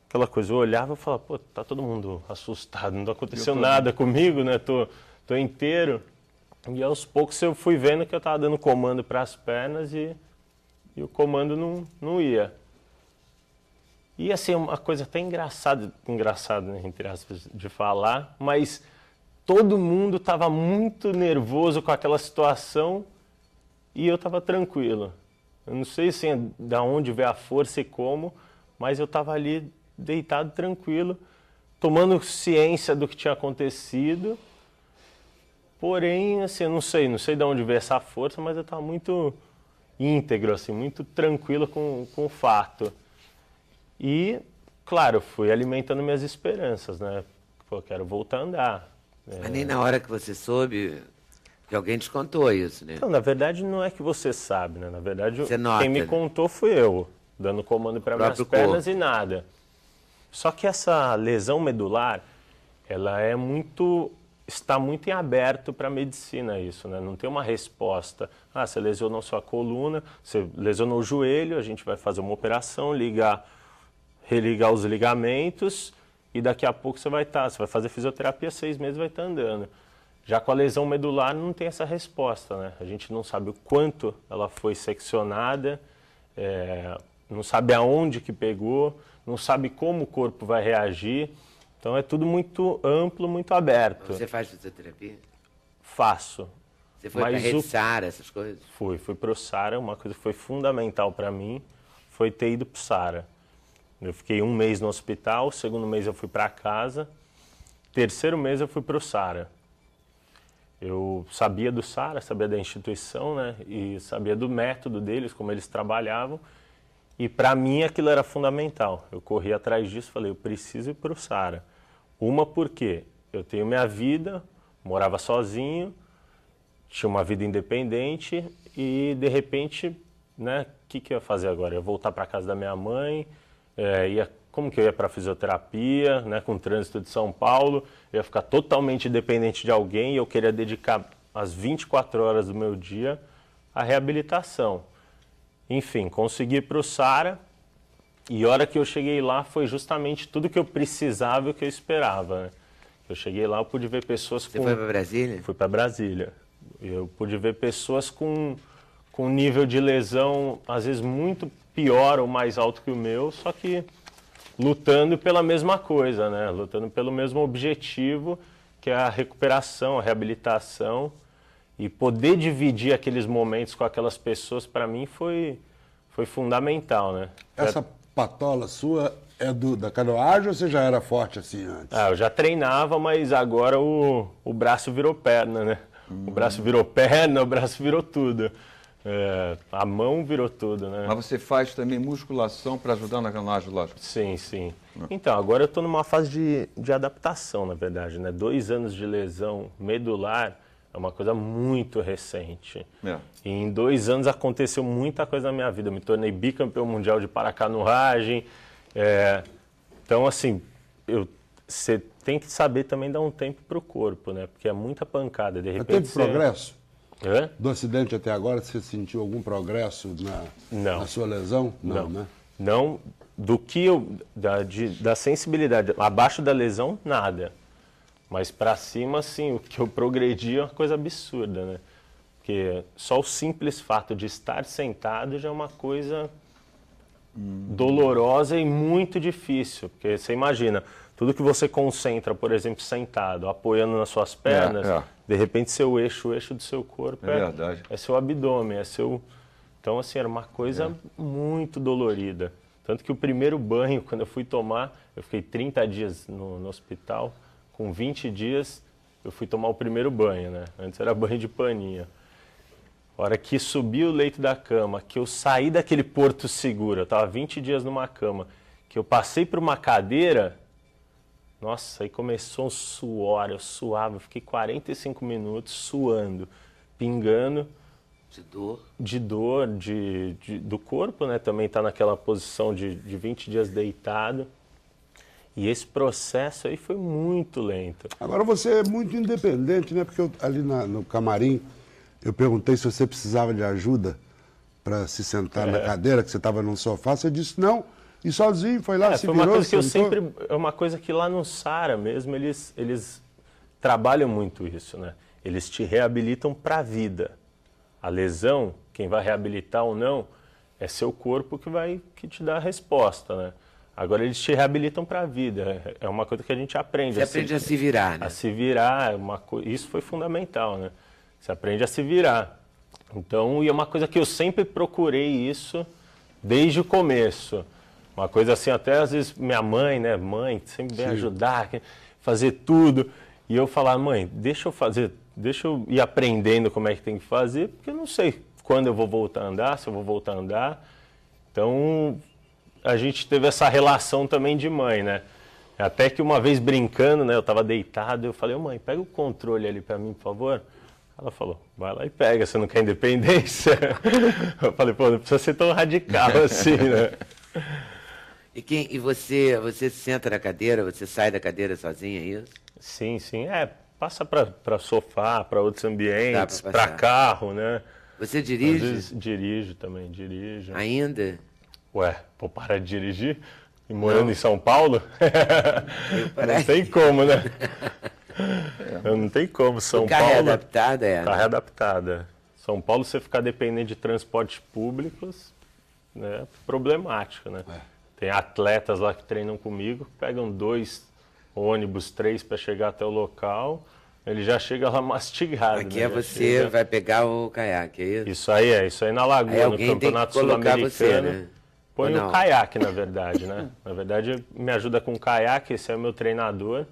aquela coisa, eu olhava e falava, pô, tá todo mundo assustado, não tá aconteceu nada comigo, né? Tô, tô inteiro. E aos poucos eu fui vendo que eu estava dando comando para as pernas e, e o comando não, não ia. E assim, uma coisa até engraçada, engraçada né, entre aspas, de falar, mas todo mundo estava muito nervoso com aquela situação e eu estava tranquilo. Eu não sei assim, da onde veio a força e como, mas eu estava ali deitado tranquilo, tomando ciência do que tinha acontecido Porém, assim, eu não sei, não sei de onde veio essa força, mas eu estava muito íntegro, assim, muito tranquilo com, com o fato. E, claro, fui alimentando minhas esperanças, né? Pô, quero voltar a andar. Né? Mas nem na hora que você soube, que alguém te contou isso, né? Não, na verdade não é que você sabe, né? Na verdade, nota, quem me né? contou fui eu, dando comando para minhas pernas e nada. Só que essa lesão medular, ela é muito está muito em aberto para a medicina isso, né? Não tem uma resposta. Ah, você lesionou sua coluna, você lesionou o joelho, a gente vai fazer uma operação, ligar, religar os ligamentos e daqui a pouco você vai estar, tá, você vai fazer fisioterapia seis meses, vai estar tá andando. Já com a lesão medular não tem essa resposta, né? A gente não sabe o quanto ela foi seccionada, é, não sabe aonde que pegou, não sabe como o corpo vai reagir. Então é tudo muito amplo, muito aberto. Você faz fisioterapia? Faço. Você foi para a Rede o... Sara, essas coisas? Fui, fui para o Sara. Uma coisa que foi fundamental para mim foi ter ido para o Sara. Eu fiquei um mês no hospital, segundo mês eu fui para casa, terceiro mês eu fui para o Sara. Eu sabia do Sara, sabia da instituição, né? E sabia do método deles, como eles trabalhavam. E para mim aquilo era fundamental. Eu corri atrás disso, falei, eu preciso ir para o Sara. Uma porque eu tenho minha vida, morava sozinho, tinha uma vida independente e de repente, né, o que, que eu ia fazer agora? Eu ia voltar para casa da minha mãe, é, ia, como que eu ia para fisioterapia, né, com o trânsito de São Paulo, eu ia ficar totalmente dependente de alguém e eu queria dedicar as 24 horas do meu dia à reabilitação. Enfim, consegui para o Sara e a hora que eu cheguei lá foi justamente tudo que eu precisava e o que eu esperava. Né? Eu cheguei lá, eu pude ver pessoas Você foi para Brasília? Fui para Brasília. Eu pude ver pessoas com, com nível de lesão, às vezes, muito pior ou mais alto que o meu, só que lutando pela mesma coisa, né? Lutando pelo mesmo objetivo, que é a recuperação, a reabilitação. E poder dividir aqueles momentos com aquelas pessoas, para mim, foi, foi fundamental, né? Essa patola sua é do, da canoagem ou você já era forte assim antes? Ah, eu já treinava, mas agora o, o braço virou perna, né? Hum. O braço virou perna, o braço virou tudo. É, a mão virou tudo, né? Mas você faz também musculação para ajudar na canoagem, lógico? Sim, sim. Hum. Então, agora eu estou numa fase de, de adaptação, na verdade, né? Dois anos de lesão medular é uma coisa muito recente. É. E em dois anos aconteceu muita coisa na minha vida. Eu me tornei bicampeão mundial de paracanoagem. É... Então, assim, você tem que saber também dar um tempo para o corpo, né? Porque é muita pancada. De é repente. teve progresso? É? Do acidente até agora, você sentiu algum progresso na, na sua lesão? Não, Não, né? Não do que eu. Da, de, da sensibilidade. Abaixo da lesão, nada. Mas para cima, assim o que eu progredi é uma coisa absurda, né? Porque só o simples fato de estar sentado já é uma coisa hum. dolorosa e muito difícil. Porque você imagina, tudo que você concentra, por exemplo, sentado, apoiando nas suas pernas, é, é. de repente seu eixo, o eixo do seu corpo é, é, é seu abdômen, é seu. Então, assim, era uma coisa muito dolorida. Tanto que o primeiro banho, quando eu fui tomar, eu fiquei 30 dias no, no hospital com 20 dias, eu fui tomar o primeiro banho, né? Antes era banho de paninha. A hora que subi o leito da cama, que eu saí daquele porto seguro, eu estava 20 dias numa cama, que eu passei por uma cadeira, nossa, aí começou um suor, eu suava, eu fiquei 45 minutos suando, pingando. De dor? De dor, de, de do corpo, né? Também tá naquela posição de, de 20 dias deitado. E esse processo aí foi muito lento. Agora você é muito independente, né? Porque eu, ali na, no camarim eu perguntei se você precisava de ajuda para se sentar é. na cadeira, que você estava num sofá. Você disse não e sozinho foi lá, é, se foi virou, uma coisa que eu sempre É uma coisa que lá no Sara mesmo eles, eles trabalham muito isso, né? Eles te reabilitam para a vida. A lesão, quem vai reabilitar ou não, é seu corpo que vai que te dá a resposta, né? Agora eles te reabilitam para a vida. É uma coisa que a gente aprende. Você a assim. aprende se, a se virar, né? A se virar, é uma co... isso foi fundamental, né? Você aprende a se virar. Então, e é uma coisa que eu sempre procurei isso desde o começo. Uma coisa assim, até às vezes minha mãe, né? Mãe, sempre vem ajudar, fazer tudo. E eu falar, mãe, deixa eu fazer, deixa eu ir aprendendo como é que tem que fazer, porque eu não sei quando eu vou voltar a andar, se eu vou voltar a andar. Então, a gente teve essa relação também de mãe, né? Até que uma vez brincando, né? Eu tava deitado, eu falei, mãe, pega o controle ali para mim, por favor. Ela falou, vai lá e pega, você não quer independência? eu falei, pô, não precisa ser tão radical assim, né? E, quem, e você, você senta na cadeira, você sai da cadeira sozinha, é isso? Sim, sim. É, passa para sofá, para outros ambientes, para carro, né? Você dirige? Às vezes, dirijo também, dirijo. Ainda? ué, para de dirigir? E morando não. em São Paulo? não tem como, né? não tem como. São carro Paulo. Carro é adaptada, é. Carro é né? adaptada. É. São Paulo, você ficar dependendo de transportes públicos, né, problemático, né? É. Tem atletas lá que treinam comigo, pegam dois ônibus, três para chegar até o local. Ele já chega lá mastigado. Aqui né? é você, chega... vai pegar o caiaque, é isso? Isso aí é, isso aí na Lagoa, aí no Campeonato né? Sul-Americano. Né? Põe o caiaque, na verdade, né? na verdade, me ajuda com o caiaque, esse é o meu treinador.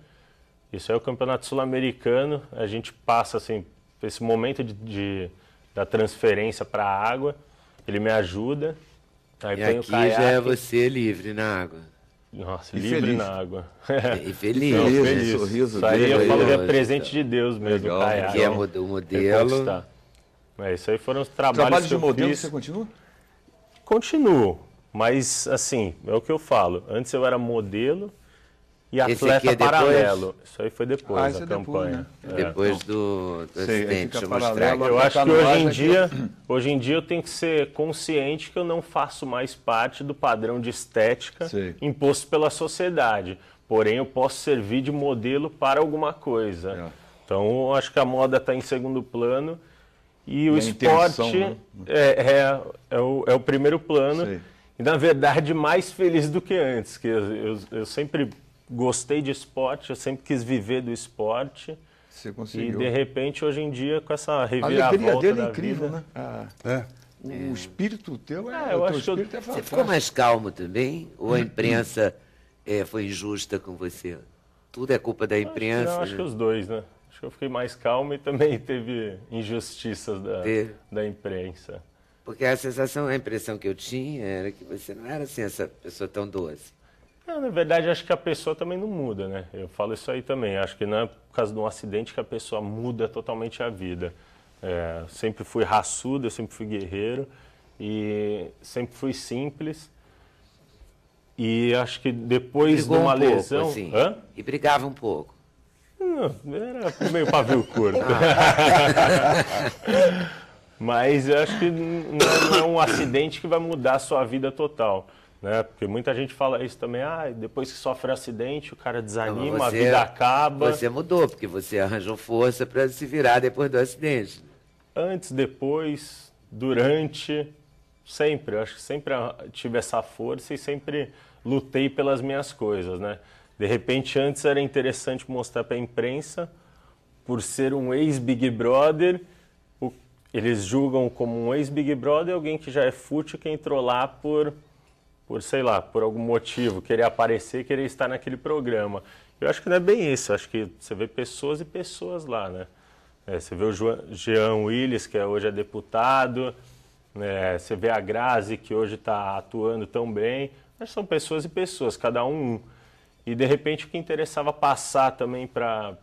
Isso é o Campeonato Sul-Americano. A gente passa, assim, esse momento de, de da transferência para a água. Ele me ajuda. Aí e aqui já é você livre na água. Nossa, e livre feliz. na água. E feliz. Não, feliz. feliz. Sorriso isso aí eu falo que é presente de Deus mesmo, Legal. caiaque. Que é o modelo. É, isso aí foram os trabalhos Trabalho de modelo, fiz. você continua? Continuo. Mas, assim, é o que eu falo. Antes eu era modelo e atleta é paralelo. Isso aí foi depois ah, é campanha. Depois, né? é. Então, do, do acidente. eu paralelo, Eu acho que hoje em, dia, né? hoje em dia eu tenho que ser consciente que eu não faço mais parte do padrão de estética imposto pela sociedade. Porém, eu posso servir de modelo para alguma coisa. É. Então, eu acho que a moda está em segundo plano. E, e o esporte intenção, né? É, é, é, o, é o primeiro plano. Sim e na verdade mais feliz do que antes, que eu, eu, eu, sempre gostei de esporte, eu sempre quis viver do esporte. Você conseguiu. E de repente hoje em dia com essa reviravolta A alegria dele é incrível, vida, né? Ah, é. O é. espírito teu é, é eu acho que eu... É você ficou mais calmo também ou a imprensa é, foi injusta com você? Tudo é culpa da imprensa. Acho, não, acho que os dois, né? Acho que eu fiquei mais calmo e também teve injustiças da, teve. da imprensa. Porque a sensação, a impressão que eu tinha era que você não era assim, essa pessoa tão doce. É, na verdade, acho que a pessoa também não muda, né? Eu falo isso aí também. Acho que não é por causa de um acidente que a pessoa muda totalmente a vida. É, sempre fui raçudo, eu sempre fui guerreiro e sempre fui simples. E acho que depois de uma um lesão. Pouco, assim. Hã? E brigava um pouco. Não, era meio pavio curto. Mas eu acho que é, não é um acidente que vai mudar a sua vida total. Né? Porque muita gente fala isso também, ah, depois que sofre acidente, o cara desanima, você, a vida acaba. Você mudou, porque você arranjou força para se virar depois do acidente. Antes, depois, durante, sempre. Eu acho que sempre tive essa força e sempre lutei pelas minhas coisas, né? De repente, antes era interessante mostrar para a imprensa, por ser um ex-Big Brother, eles julgam como um ex-Big Brother alguém que já é fútil que entrou lá por, por, sei lá, por algum motivo, querer aparecer, querer estar naquele programa. Eu acho que não é bem isso, acho que você vê pessoas e pessoas lá, né? É, você vê o Jean Willis, que é hoje é deputado, né? você vê a Grazi, que hoje está atuando tão bem. Mas são pessoas e pessoas, cada um. E de repente o que interessava passar também para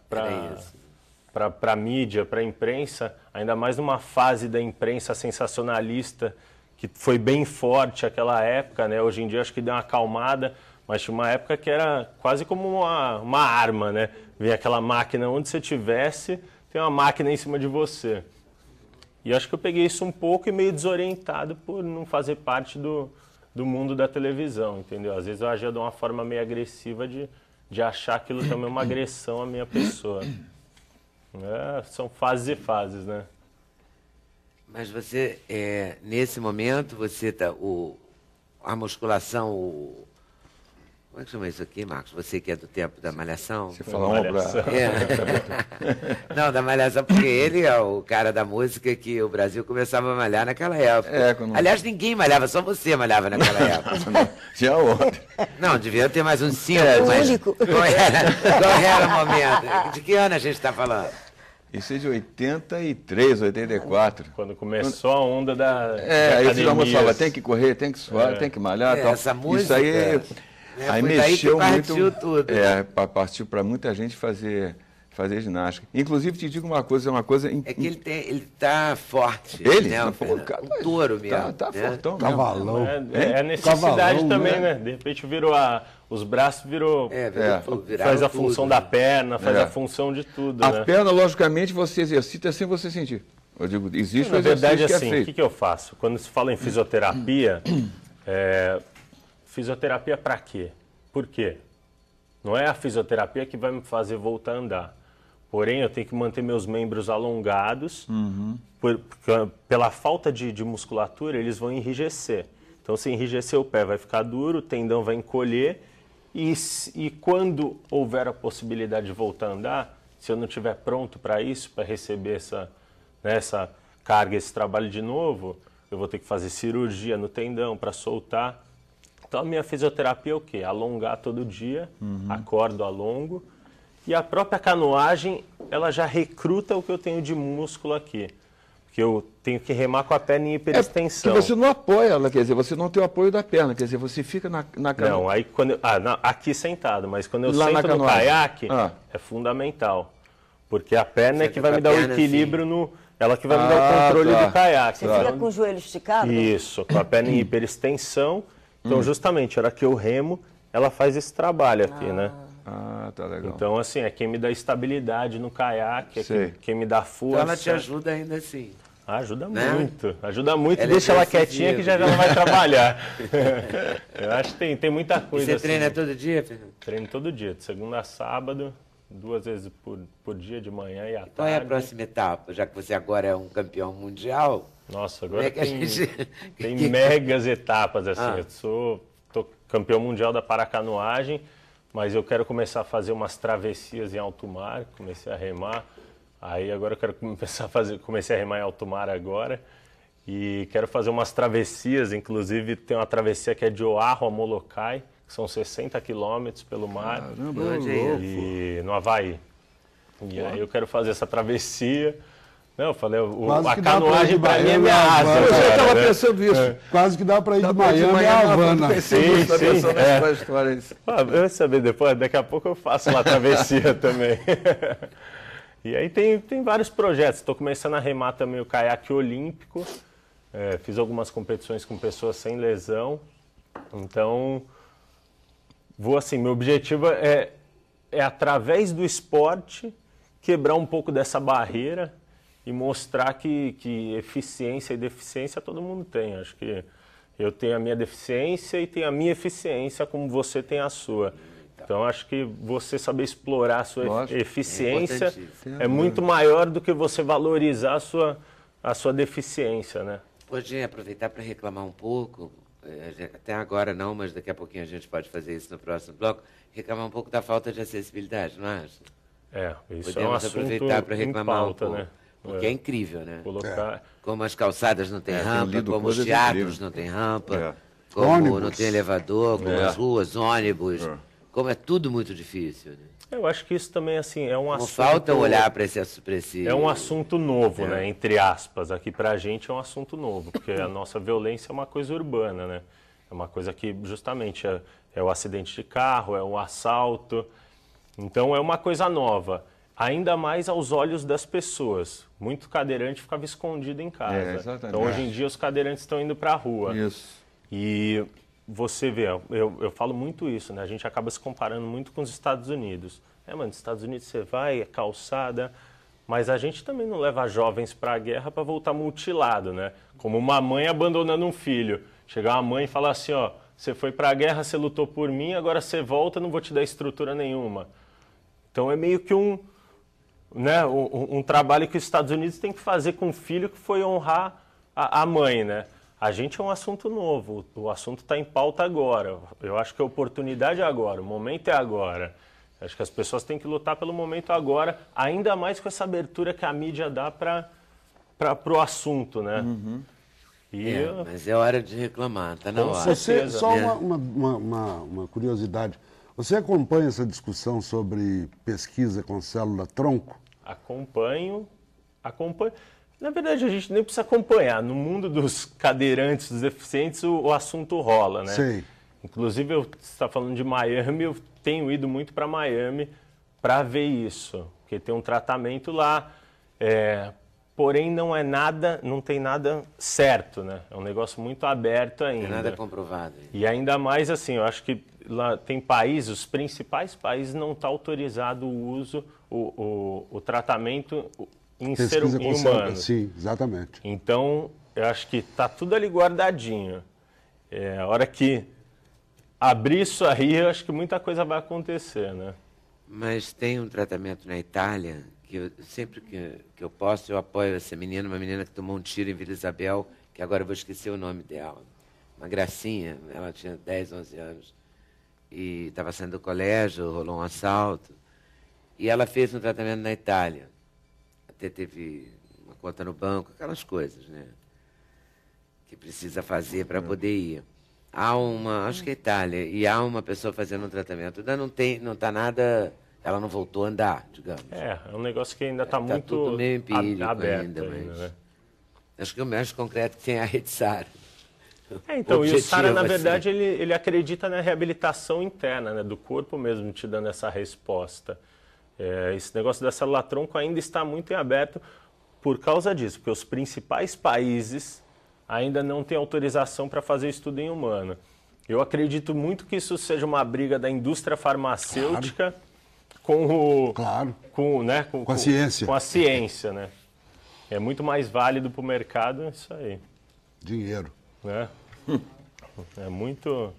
para a mídia, para a imprensa, ainda mais numa fase da imprensa sensacionalista que foi bem forte aquela época, né? Hoje em dia acho que deu uma acalmada, mas tinha uma época que era quase como uma, uma arma, né? vem aquela máquina onde você tivesse, tem uma máquina em cima de você. E acho que eu peguei isso um pouco e meio desorientado por não fazer parte do, do mundo da televisão, entendeu? Às vezes eu agia de uma forma meio agressiva de, de achar aquilo também uma agressão à minha pessoa. É, são fases e fases, né? Mas você, é, nesse momento, você tá, o, a musculação, o, como é que chama isso aqui, Marcos? Você que é do tempo da Malhação? Você falou obra. É. Não, da Malhação, porque ele é o cara da música que o Brasil começava a malhar naquela época. É, quando... Aliás, ninguém malhava, só você malhava naquela época. Tinha outro. Não, devia ter mais uns cinco. É, mas... único. Qual era, qual era o momento? De que ano a gente está falando? Isso é de 83, 84. Quando começou a onda da. É, da aí os irmãos tem que correr, tem que suar, é. tem que malhar. É, tal. Música... Isso aí é, Aí mexeu muito. Tudo, é, né? partiu para muita gente fazer fazer ginástica. Inclusive, te digo uma coisa, é uma coisa... É que ele, tem, ele tá forte. Ele? Né, Pô, tá cara, o touro tá, mesmo. Tá, tá né? fortão Cavalão. É, é a necessidade Cavalão, também, né? né? De repente virou a... Os braços virou... É, virou é. Faz a função né? da perna, faz é. a função de tudo, A né? perna, logicamente, você exercita sem você sentir. Eu digo, existe Na um verdade, é assim, o que, que eu faço? Quando se fala em fisioterapia... É, Fisioterapia para quê? Por quê? Não é a fisioterapia que vai me fazer voltar a andar. Porém, eu tenho que manter meus membros alongados. Uhum. Por, pela falta de, de, musculatura, eles vão enrijecer. Então, se enrijecer o pé, vai ficar duro, o tendão vai encolher. E, e quando houver a possibilidade de voltar a andar, se eu não estiver pronto para isso, para receber essa, né, essa carga, esse trabalho de novo, eu vou ter que fazer cirurgia no tendão para soltar. Então a minha fisioterapia é o quê? Alongar todo dia, uhum. acordo, alongo. E a própria canoagem, ela já recruta o que eu tenho de músculo aqui. Porque eu tenho que remar com a perna em é, hiperextensão. É que você não apoia ela, né? quer dizer, você não tem o apoio da perna, quer dizer, você fica na, na canoa. Não, aí quando eu, ah, não, aqui sentado, mas quando eu Lá sento no caiaque, ah. é fundamental. Porque a perna é você é que vai me dar o equilíbrio assim. no. Ela que vai ah, me dar o controle tá. do caiaque. Você fica com o joelho esticado? Isso, com a perna em hiperextensão. Então, hum. justamente, era que o remo, ela faz esse trabalho aqui, né? ah. né? Ah, tá legal. Então, assim, é quem me dá estabilidade no caiaque, é quem, quem, me dá força. Então ela te ajuda ainda assim. Ah, ajuda né? muito, ajuda muito. Ela é deixa é ela quietinha que já, já vai trabalhar. eu acho que tem, tem muita coisa. E você assim, treina todo dia, Fernando? Treino todo dia, de segunda a sábado, duas vezes por, por dia, de manhã e à tarde. Qual é a próxima etapa? Já que você agora é um campeão mundial, nossa, agora é tem, gente... tem megas etapas assim. Ah. Eu sou tô campeão mundial da paracanoagem, mas eu quero começar a fazer umas travessias em alto mar, comecei a remar. Aí agora eu quero começar a fazer, comecei a remar em alto mar agora. E quero fazer umas travessias, inclusive tem uma travessia que é de Oahu a Molokai, que são 60 quilômetros pelo mar. Caramba, e no Havaí. E aí eu quero fazer essa travessia. Não, eu falei, o, Quase a canoagem para mim é minha asa. Eu já estava né? pensando isso. É. Quase que dá para ir dá de Miami, a Havana. Pensei sim, sim, É. história. Ah, eu vou saber depois, daqui a pouco eu faço uma travessia também. e aí tem, tem vários projetos. Estou começando a remar também o caiaque olímpico. É, fiz algumas competições com pessoas sem lesão. Então, vou assim, meu objetivo é, é através do esporte quebrar um pouco dessa barreira e mostrar que, que eficiência e deficiência todo mundo tem. Acho que eu tenho a minha deficiência e tenho a minha eficiência, como você tem a sua. Então, acho que você saber explorar a sua Lógico, é eficiência é, é, muito maior do que você valorizar a sua, a sua deficiência, né? Hoje, aproveitar para reclamar um pouco, é, até agora não, mas daqui a pouquinho a gente pode fazer isso no próximo bloco, reclamar um pouco da falta de acessibilidade, não acha? É, isso Podemos é um assunto aproveitar para reclamar pauta, um pouco. Né? Porque é, é incrível, né? Colocar... É. Como as calçadas não têm rampa, como os teatros não têm rampa, é. como ônibus. não tem elevador, como é. as ruas, ônibus, como é tudo muito difícil, né? Eu acho que isso também assim é um Não assunto. Falta olhar para esse, assunto esse. É um assunto novo, é. né? Entre aspas, aqui para a gente é um assunto novo, porque a nossa violência é uma coisa urbana, né? É uma coisa que justamente é, é o acidente de carro, é o assalto. Então é uma coisa nova ainda mais aos olhos das pessoas. Muito cadeirante ficava escondido em casa. É, então, hoje em dia, os cadeirantes estão indo para a rua. Isso. E você vê, eu, eu falo muito isso, né? A gente acaba se comparando muito com os Estados Unidos. É, mano, nos Estados Unidos você vai, é calçada, mas a gente também não leva jovens para a guerra para voltar mutilado, né? Como uma mãe abandonando um filho. Chegar uma mãe e falar assim, ó, você foi para a guerra, você lutou por mim, agora você volta, não vou te dar estrutura nenhuma. Então é meio que um né, um, um, trabalho que os Estados Unidos têm que fazer com o filho que foi honrar a, a mãe, né? A gente é um assunto novo, o assunto está em pauta agora. Eu acho que a oportunidade é agora, o momento é agora. Acho que as pessoas têm que lutar pelo momento agora, ainda mais com essa abertura que a mídia dá para o assunto, né? Uhum. E é, eu... Mas é hora de reclamar, tá na então, hora. só uma, uma, uma, uma curiosidade. Você acompanha essa discussão sobre pesquisa com célula tronco? Acompanho, acompanho. Na verdade, a gente nem precisa acompanhar. No mundo dos cadeirantes, dos deficientes, o, o assunto rola, né? Sim. Inclusive, eu está falando de Miami, eu tenho ido muito para Miami para ver isso, porque tem um tratamento lá. É, porém, não é nada, não tem nada certo, né? É um negócio muito aberto ainda. Tem nada comprovado. E ainda mais assim, eu acho que lá tem países, os principais países não está autorizado o uso, o, o, o tratamento em Pesquisa ser humano. Sim, exatamente. Então, eu acho que está tudo ali guardadinho. É, a hora que abrir isso aí, eu acho que muita coisa vai acontecer, né? Mas tem um tratamento na Itália que eu, sempre que, que eu posso, eu apoio essa menina, uma menina que tomou um tiro em Vila Isabel, que agora eu vou esquecer o nome dela. Uma gracinha, ela tinha 10, 11 anos e estava saindo do colégio, rolou um assalto. E ela fez um tratamento na Itália. Até teve uma conta no banco, aquelas coisas, né? Que precisa fazer para poder ir. Há uma, acho que é Itália, e há uma pessoa fazendo um tratamento. Ainda não tem, não está nada. Ela não voltou a andar, digamos. É, é um negócio que ainda está é, tá muito. tudo meio empírico aberto ainda, mas. Ainda, né? Acho que o mais concreto que tem é a Rede Sara. É, então, e o Sara, na verdade, assim. ele, ele acredita na reabilitação interna né, do corpo mesmo, te dando essa resposta. É, esse negócio da célula tronco ainda está muito em aberto por causa disso, porque os principais países ainda não têm autorização para fazer estudo em humano. Eu acredito muito que isso seja uma briga da indústria farmacêutica claro. com o. Claro. Com, né, com, com a com, ciência. Com a ciência, né? É muito mais válido para o mercado isso aí. Dinheiro né? é muito.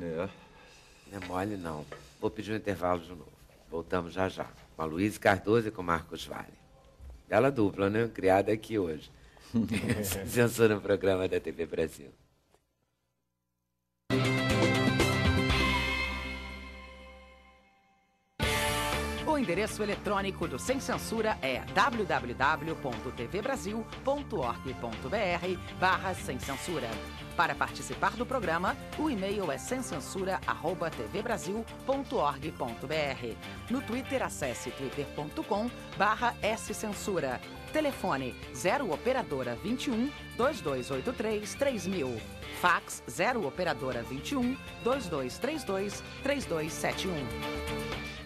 É. Não é mole, não. Vou pedir um intervalo de novo. Voltamos já já. Com a Luiz Cardoso e com o Marcos Vale. Bela dupla, né? Criada aqui hoje. Censura no programa da TV Brasil. endereço eletrônico do Sem Censura é www.tvbrasil.org.br barra sem censura. Para participar do programa, o e-mail é semcensura.tvbrasil.org.br. No Twitter, acesse twitter.com barra scensura. Telefone 0 Operadora 21 2283 3000. Fax 0 Operadora 21 2232 3271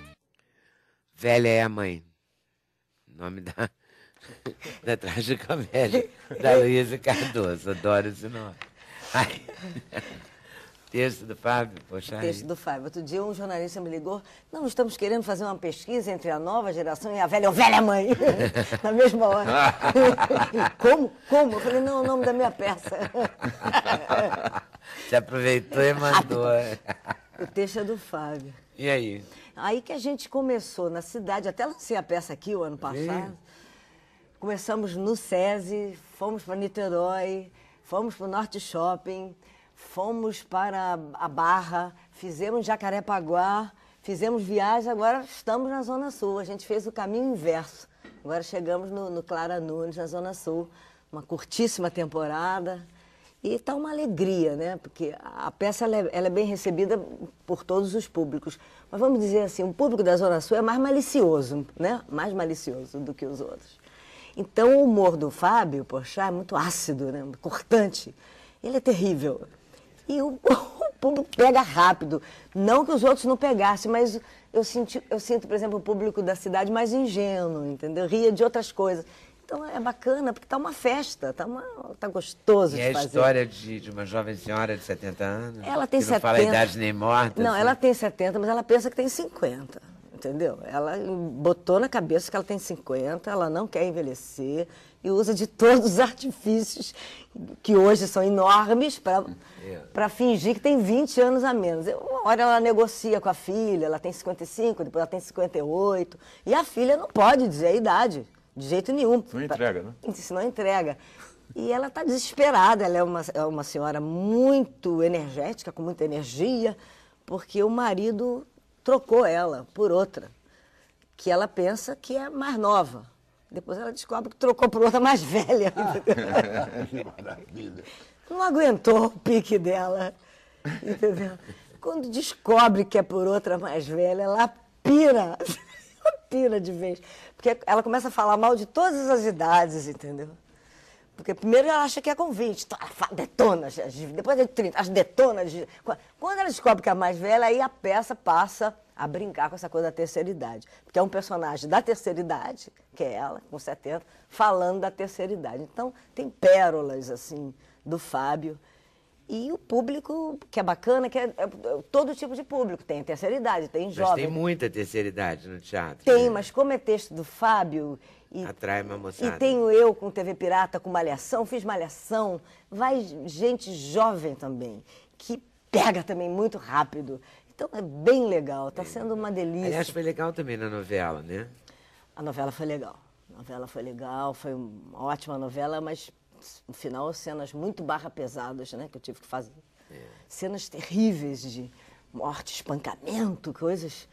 velha é a mãe. Nome da, da velha, da Luísa Cardoso. Adoro esse nome. Ai. Texto do Fábio, poxa. Texto aí. do Fábio. Outro dia um jornalista me ligou, não, estamos querendo fazer uma pesquisa entre a nova geração e a velha ou velha mãe. Na mesma hora. Como? Como? Eu falei, não, o nome da minha peça. Se aproveitou e mandou. O texto é do Fábio. E aí? Aí que a gente começou na cidade, até lancei a peça aqui o ano passado. Sim. Começamos no SESI, fomos para Niterói, fomos para o Norte Shopping, fomos para a Barra, fizemos Jacarepaguá, fizemos viagem, agora estamos na Zona Sul. A gente fez o caminho inverso. Agora chegamos no, no Clara Nunes, na Zona Sul, uma curtíssima temporada. E está uma alegria, né? Porque a peça ela é, ela é, bem recebida por todos os públicos mas vamos dizer assim, o público da Zona Sul é mais malicioso, né? Mais malicioso do que os outros. Então o humor do Fábio Porchat é muito ácido, né? cortante. Ele é terrível. E o, o público pega rápido. Não que os outros não pegassem, mas eu, senti, eu sinto, por exemplo, o público da cidade mais ingênuo, entendeu? Ria de outras coisas. Então é bacana, porque está uma festa, está tá gostoso e de é fazer. a história de, de, uma jovem senhora de 70 anos. Ela tem que 70. Não fala a idade nem morta. Não, assim. ela tem 70, mas ela pensa que tem 50. Entendeu? Ela botou na cabeça que ela tem 50, ela não quer envelhecer e usa de todos os artifícios que hoje são enormes para é. fingir que tem 20 anos a menos. Uma hora ela negocia com a filha, ela tem 55, depois ela tem 58, e a filha não pode dizer a idade de jeito nenhum. Não entrega, né? Isso não entrega. E ela está desesperada, ela é uma, é uma senhora muito energética, com muita energia, porque o marido trocou ela por outra, que ela pensa que é mais nova. Depois ela descobre que trocou por outra mais velha. Ah, que maravilha. Não aguentou o pique dela, entendeu? Quando descobre que é por outra mais velha, ela pira pira de vez. Porque ela começa a falar mal de todas as idades, entendeu? Porque primeiro ela acha que é com 20, então detona, depois é de 30, as detona. De... Quando ela descobre que é a mais velha, aí a peça passa a brincar com essa coisa da terceira idade. Porque é um personagem da terceira idade, que é ela, com 70, falando da terceira idade. Então, tem pérolas, assim, do Fábio e o público, que é bacana, que é, é todo tipo de público. Tem terceira idade, tem jovem. Mas tem muita terceira idade no teatro. Tem, né? mas como é texto do Fábio... E, Atrai uma moçada. E tenho eu com TV Pirata, com Malhação, fiz Malhação. Vai gente jovem também, que pega também muito rápido. Então é bem legal, está sendo uma delícia. Aliás, foi legal também na novela, né? A novela foi legal. A novela foi legal, foi uma ótima novela, mas no final, cenas muito barra pesadas, né? Que eu tive que fazer. É. Cenas terríveis de morte, espancamento, coisas.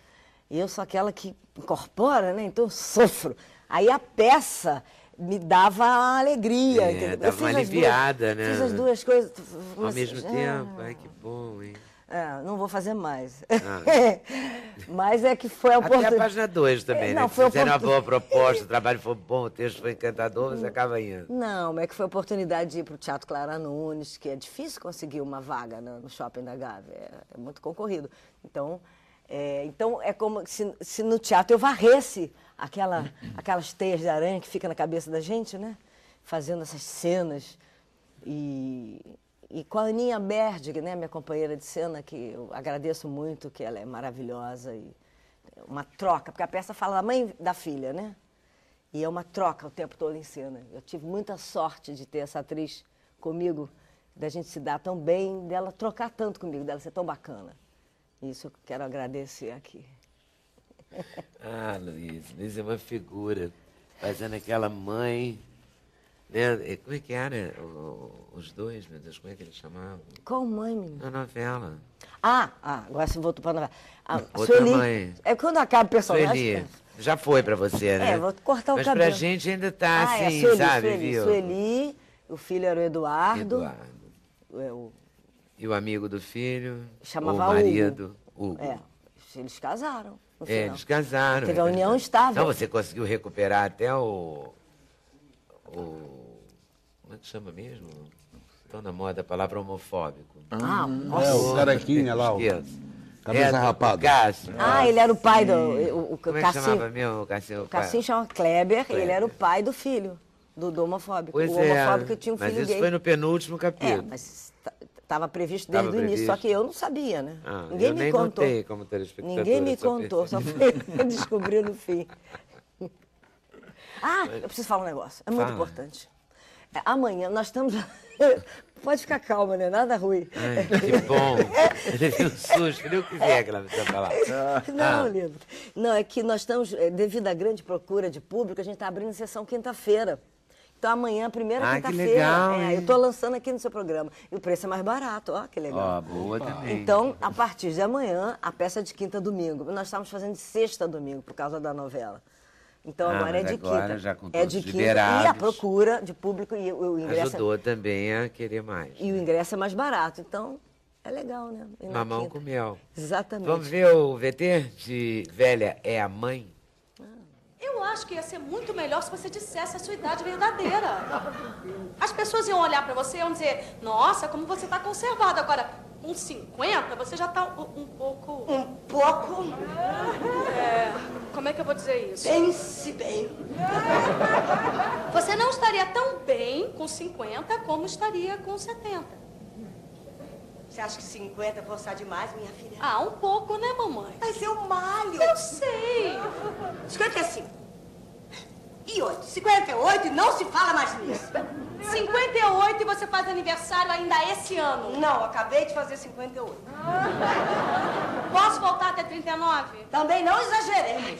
E eu sou aquela que incorpora, né? Então eu sofro. Aí a peça me dava alegria. É, dava uma aliviada, duas, né? Fiz as duas coisas. Ao mesmo assim, tempo, é... ai que bom, hein? É, não vou fazer mais. Ah. Mas é que foi a oportunidade. Até a página 2 também, é, né? não, né? Foi Fizeram oportun... uma boa proposta, o trabalho foi bom, o texto foi encantador, você acaba indo. Né? Não, é que foi a oportunidade de ir para o Teatro Clara Nunes, que é difícil conseguir uma vaga né, no, shopping da Gávea, é, muito concorrido. Então é, então é como se, se no teatro eu varresse aquela, aquelas teias de aranha que fica na cabeça da gente, né? Fazendo essas cenas. E e com a Aninha Berdig, né, minha companheira de cena, que eu agradeço muito, que ela é maravilhosa. E é uma troca, porque a peça fala da mãe da filha, né? E é uma troca o tempo todo em cena. Eu tive muita sorte de ter essa atriz comigo, da gente se dar tão bem, dela trocar tanto comigo, dela ser tão bacana. Isso eu quero agradecer aqui. Ah, Luiz, Luiz é uma figura, fazendo aquela mãe né? Como é que era o, os dois, meu Deus, como é que eles chamavam? Qual mãe, menino? Na novela. Ah, ah agora você voltou para a novela. Ah, Outra Sueli. mãe. É quando acaba o personagem... Sueli. Né? Já foi para você, é, né? É, vou cortar o Mas cabelo. Mas a gente ainda está ah, é, assim, é Sueli, sabe, Sueli, viu? Sueli, o filho era o Eduardo. Eduardo. É, o... E o amigo do filho? Chamava o marido. Hugo. Hugo. É, eles casaram. É, eles casaram. Teve a união estável. Então você conseguiu recuperar até o... o como é que chama mesmo? Tão tá na moda a palavra homofóbico. Ah, nossa. Ah, é, o carequinha lá. Esqueço. Cabeça é, rapada. Ah, ele era o pai do. Hum. O, o, Como é que Cassim, chamava mesmo o Cassinho? O Cassinho chama Kleber, Kleber, ele era o pai do filho, do, do homofóbico. Pois o é, homofóbico é, tinha um filho Mas isso gay. foi no penúltimo capítulo. É, mas estava tá, previsto desde o início, só que eu não sabia, né? Ah, Ninguém me contou. Ninguém me contou, só foi descobrir no fim. Ah, mas... eu preciso falar um negócio, é muito Fala. importante. É, amanhã nós estamos. Pode ficar calma, né? Nada ruim. Ai, que bom. Levei um susto, nem é o que vier que ela precisa falar. Não, ah. Lindo. Não, é que nós estamos, é, devido à grande procura de público, a gente está abrindo sessão quinta-feira. Então amanhã, primeira ah, quinta-feira. É, eu estou lançando aqui no seu programa. E o preço é mais barato, ó, que legal. Ó, boa também. Então, a partir de amanhã, a peça de quinta domingo. Nós estávamos fazendo de sexta domingo por causa da novela. Então ah, agora é de agora, quinta. Já com é de quinta. E a procura de público e o ingresso. É Ajudou também a querer mais. E né? o ingresso é mais barato. Então é legal, né? Mamão com mel. Exatamente. Vamos ver o VT de Velha é a Mãe? Ah. Eu acho que ia ser muito melhor se você dissesse a sua idade verdadeira. As pessoas iam olhar para você e iam dizer: Nossa, como você está conservada. Agora, com 50, você já está um, um pouco. Um pouco? É. Como é que eu vou dizer isso? Pense bem. Você não estaria tão bem com 50 como estaria com 70. Você acha que 50 é forçar demais, minha filha? Ah, um pouco, né, mamãe? Mas eu malho. Eu sei. 55. E 8. 58 e não se fala mais nisso. 58 e você faz aniversário ainda esse ano. Não, acabei de fazer 58. Ah. Posso voltar até 39? Também não exagerei.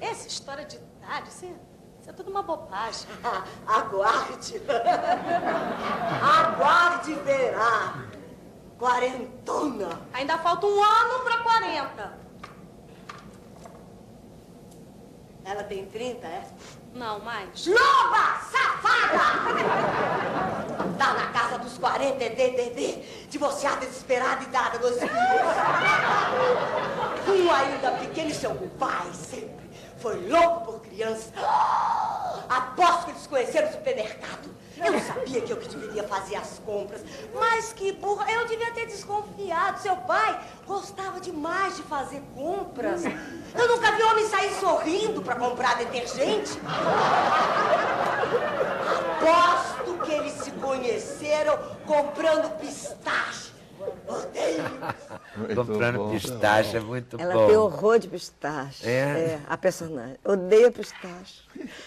Essa história de idade, você, é, isso é tudo uma bobagem. Aguarde. Aguarde verá. Quarentona. Ainda falta um ano pra 40. Ela tem 30, é? Não, mais. Loba! Safada! tá na casa dos 40 DDD, divorciada, desesperada e dada nos filhos. um ainda pequeno e seu pai sempre foi louco por criança. Aposto que eles conheceram o supermercado eu sabia que eu que deveria fazer as compras, mas que burra, eu devia ter desconfiado. Seu pai gostava demais de fazer compras. Eu nunca vi homem sair sorrindo para comprar detergente. Aposto que eles se conheceram comprando pistache Comprando bom. pistache, é muito Ela bom. Ela tem horror de pistache. É? é? A personagem. Odeia pistache.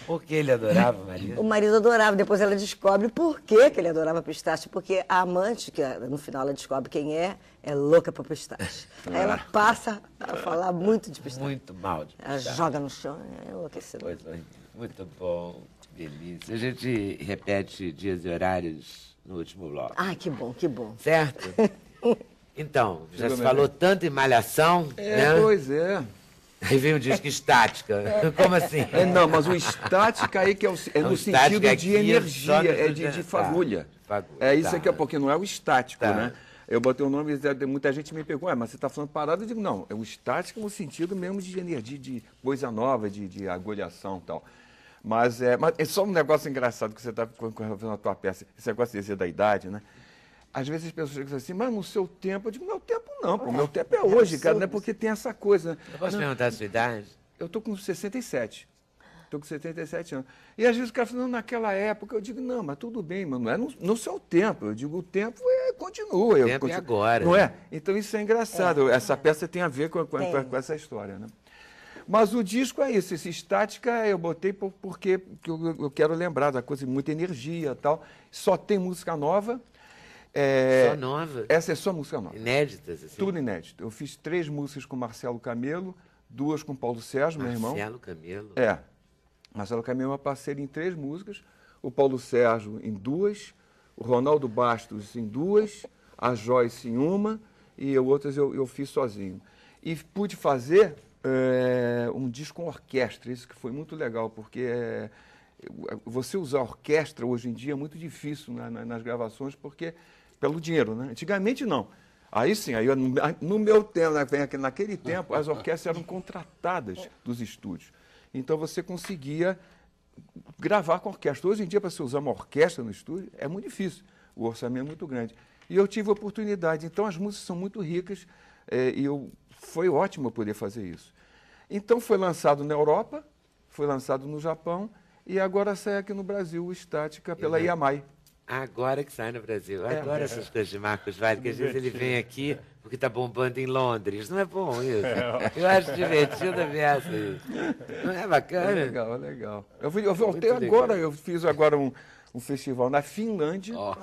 Por que ele adorava, marido? O marido adorava. Depois ela descobre por que, que ele adorava pistache. Porque a amante, que é, no final ela descobre quem é, é louca por pistache. Aí ela ah. passa a falar muito de pistache. Muito mal de pistache. Ela joga no chão, é enlouquecida. Pois é, muito bom. Que delícia. A gente repete dias e horários no último bloco. Ah, que bom, que bom. Certo? Então, já se falou tanto em malhação, é, né? Pois é. Aí vem o disco estática. É. Como assim? É, não, mas o estática aí que é, o, é no sentido é de energia, é de, de tá. fagulha. É tá, é isso tá. aqui, porque não é o estático, tá. né? Eu botei o nome e muita gente me perguntou, mas você está falando parada? Eu digo, não, é o estático no sentido mesmo de energia, de coisa nova, de, de agulhação e tal. Mas é, mas é só um negócio engraçado que você está fazendo a tua peça. Esse negócio de dizer da idade, né? às vezes as pessoas dizem assim, mas no seu tempo, eu digo, meu tempo não, O ah, meu tempo é, é hoje, cara, não é porque tem essa coisa. Eu posso não, perguntar a sua idade? Eu tô com 67. Estou com 77 anos. E às vezes o cara fala, não, naquela época, eu digo, não, mas tudo bem, mano, é no, no seu tempo. Eu digo, o tempo é, continua. O tempo continuo, é agora. Não é? Então isso é engraçado. É. Essa peça tem a ver com, com, com, com, essa história, né? Mas o disco é isso, esse estática eu botei porque eu, eu quero lembrar da coisa, muita energia e tal. Só tem música nova, é, só nova? Essa é só música nova. Inéditas, assim? Tudo inédito. Eu fiz três músicas com Marcelo Camelo, duas com Paulo Sérgio, Marcelo meu irmão. Marcelo Camelo? É. Marcelo Camelo é parceiro em três músicas, o Paulo Sérgio em duas, o Ronaldo Bastos em duas, a Joyce em uma e outras eu, eu fiz sozinho. E pude fazer é, um disco com orquestra, isso que foi muito legal, porque é, você usar orquestra hoje em dia é muito difícil na, na, nas gravações, porque pelo dinheiro, né? Antigamente não. Aí sim, aí no meu tempo, né, naquele tempo, as orquestras eram contratadas dos estúdios. Então você conseguia gravar com orquestra. Hoje em dia, para você usar uma orquestra no estúdio, é muito difícil. O orçamento é muito grande. E eu tive oportunidade. Então as músicas são muito ricas é, e eu, foi ótimo poder fazer isso. Então foi lançado na Europa, foi lançado no Japão e agora sai aqui no Brasil o Estática pela uhum. Yamai. Agora que sai no Brasil. É, essas coisas de Marcos Vale, que às vezes ele vem aqui porque está bombando em Londres. Não é bom isso? É, eu acho divertido a peça isso. Não é bacana? É legal, é legal. Eu, fui, eu voltei agora, eu fiz agora um, um festival na Finlândia, oh.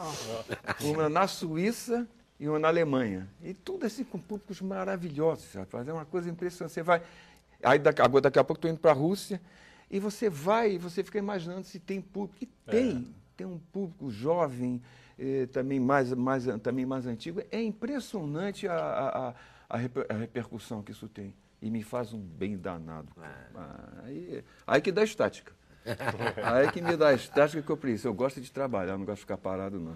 uma na Suíça e uma na Alemanha. E tudo assim com públicos maravilhosos, rapaz. É uma coisa impressionante. Você vai... Aí daqui, agora, daqui a pouco estou indo para a Rússia e você vai e você fica imaginando se tem público. E é. tem. É tem um público jovem, eh, também, mais, mais, também mais antigo. É impressionante a, a, a, reper, a, repercussão que isso tem. E me faz um bem danado. Ah. ah aí, aí que dá estática. aí que me dá estática que eu preciso. Eu gosto de trabalhar, não gosto de ficar parado, não.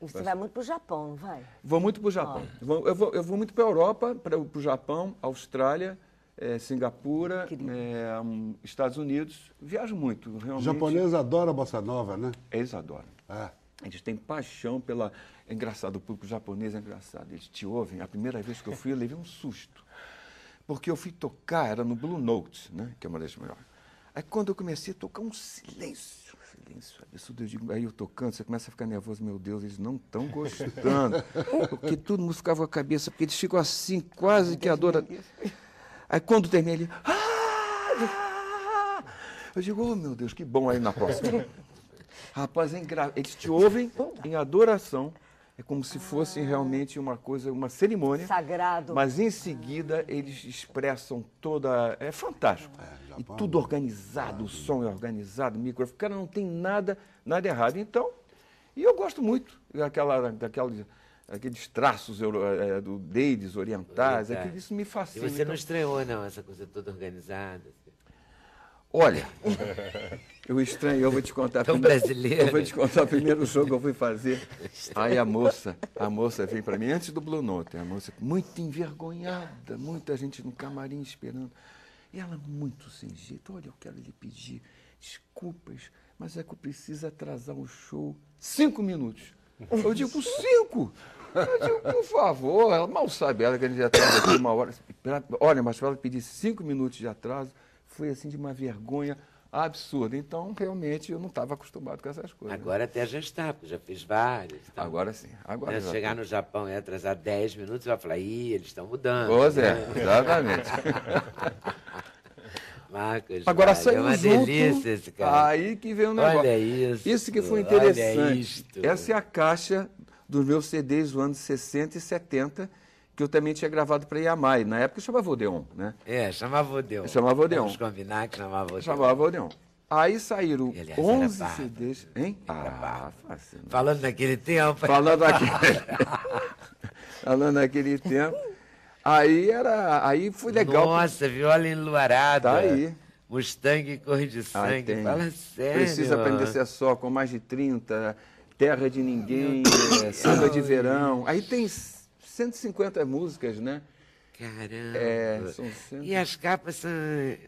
você vai muito para o Japão, não vai? Vou muito para o Japão. Eu, vou, eu, vou, muito para a Europa, para o Japão, Austrália, é, Singapura, é, um, Estados Unidos. Viajo muito, realmente. Os japoneses adoram a bossa nova, né? Eles adoram. Ah. Eles têm paixão pela. É engraçado, o público japonês é engraçado. Eles te ouvem. A primeira vez que eu fui, eu levei um susto. Porque eu fui tocar, era no Blue Note, né? Que é uma das melhores. Aí quando eu comecei a tocar, um silêncio, silêncio absurdo. Eu digo, aí eu tocando, você começa a ficar nervoso, meu Deus, eles não estão gostando. porque todo mundo ficava com a cabeça, porque eles ficam assim, quase que adoram. Aí quando terminei, ele. Ah, ah! Eu digo, oh meu Deus, que bom aí na próxima. Rapaz, é engra... eles te ouvem em adoração. É como se fosse realmente uma coisa, uma cerimônia. Sagrado. Mas em seguida eles expressam toda. É fantástico. É, e tudo organizado, o som é organizado, o microfone. Cara, não tem nada, nada errado. Então, e eu gosto muito daquela. daquela aqueles traços euro, é, do Deides orientais, é isso me fascina. E você então... não estranhou, não, essa coisa toda organizada? Olha, eu estranho, eu vou te contar Tão primeiro. Brasileiro. Eu vou te contar o primeiro jogo que eu fui fazer. Aí a moça, a moça vem para mim antes do Blue Note, a moça muito envergonhada, muita gente no camarim esperando. E ela muito sem jeito, olha, eu quero lhe pedir desculpas, mas é que eu preciso atrasar o show cinco minutos. Eu digo, cinco? Eu digo, por favor, ela mal sabe ela que a gente atrasa aqui uma hora. Olha, mas para ela pedir cinco minutos de atraso, foi assim de uma vergonha absurda. Então, realmente, eu não estava acostumado com essas coisas. Agora até já está, porque já fiz várias. Então, agora sim. Agora se chegar tá. no Japão e atrasar dez minutos, vai falar, ih, eles estão mudando. Pois é, né? é, exatamente. Marcos. Agora saiu é junto. Delícia esse cara. Aí que veio o negócio. Olha isso. Isso que foi interessante. Essa é a caixa dos meus CDs dos anos 60 e 70 que eu também tinha gravado para Yamai. Na época chamava Odeon, né? É, chamava Odeon. Chamava Odeon. Vamos combinar que chamava Odeon. Chamava Odeon. Aí saíram aliás, 11 barba, CDs, hein? Ah, fascinante. Falando daquele tempo. Falando naquele, Falando daquele tempo. Aí era. Aí foi legal. Nossa, viola enluarada. Tá aí. Mustang cor de ah, sangue. Ah, Fala sério. Precisa aprender a ser só, com mais de 30, Terra de Ninguém, Samba de Verão. Aí tem 150 músicas, né? Caramba. É, e as capas são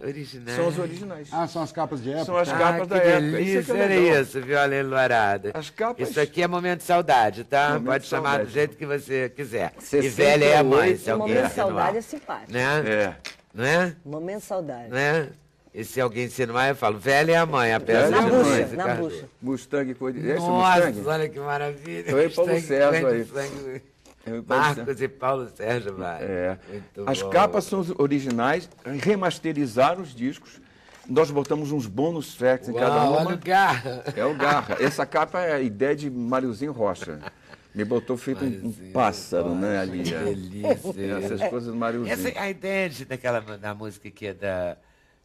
originais? São as originais. Ah, são as capas de época? São as capas ah, da época. Isso é, é era isso, viu, Ale Luarada? As capas... Isso aqui é momento de saudade, tá? Momento Pode chamar do jeito que você quiser. E velha é a mãe, se alguém Momento de saudade é simpático. Né? É. Não é? Momento saudade. Né? E se alguém se não eu falo, velha é a mãe, a peça é de tá bucha, música. Na bucha. Mustang, cor de... É Nossa, Mustang? olha que maravilha. Foi para o César aí. Marcos e Paulo Sérgio Vale. É. As bom. capas são originais, remasterizaram os discos. Nós botamos uns bônus tracks Uau, em cada uma. Olha o Garra. É o Garra. Essa capa é a ideia de Mariozinho Rocha. Me botou feito um, um pássaro, né, Rocha, né, ali. Que é. delícia. É, Essas coisas do Mariozinho. Essa, é a ideia de, daquela, da música que é da...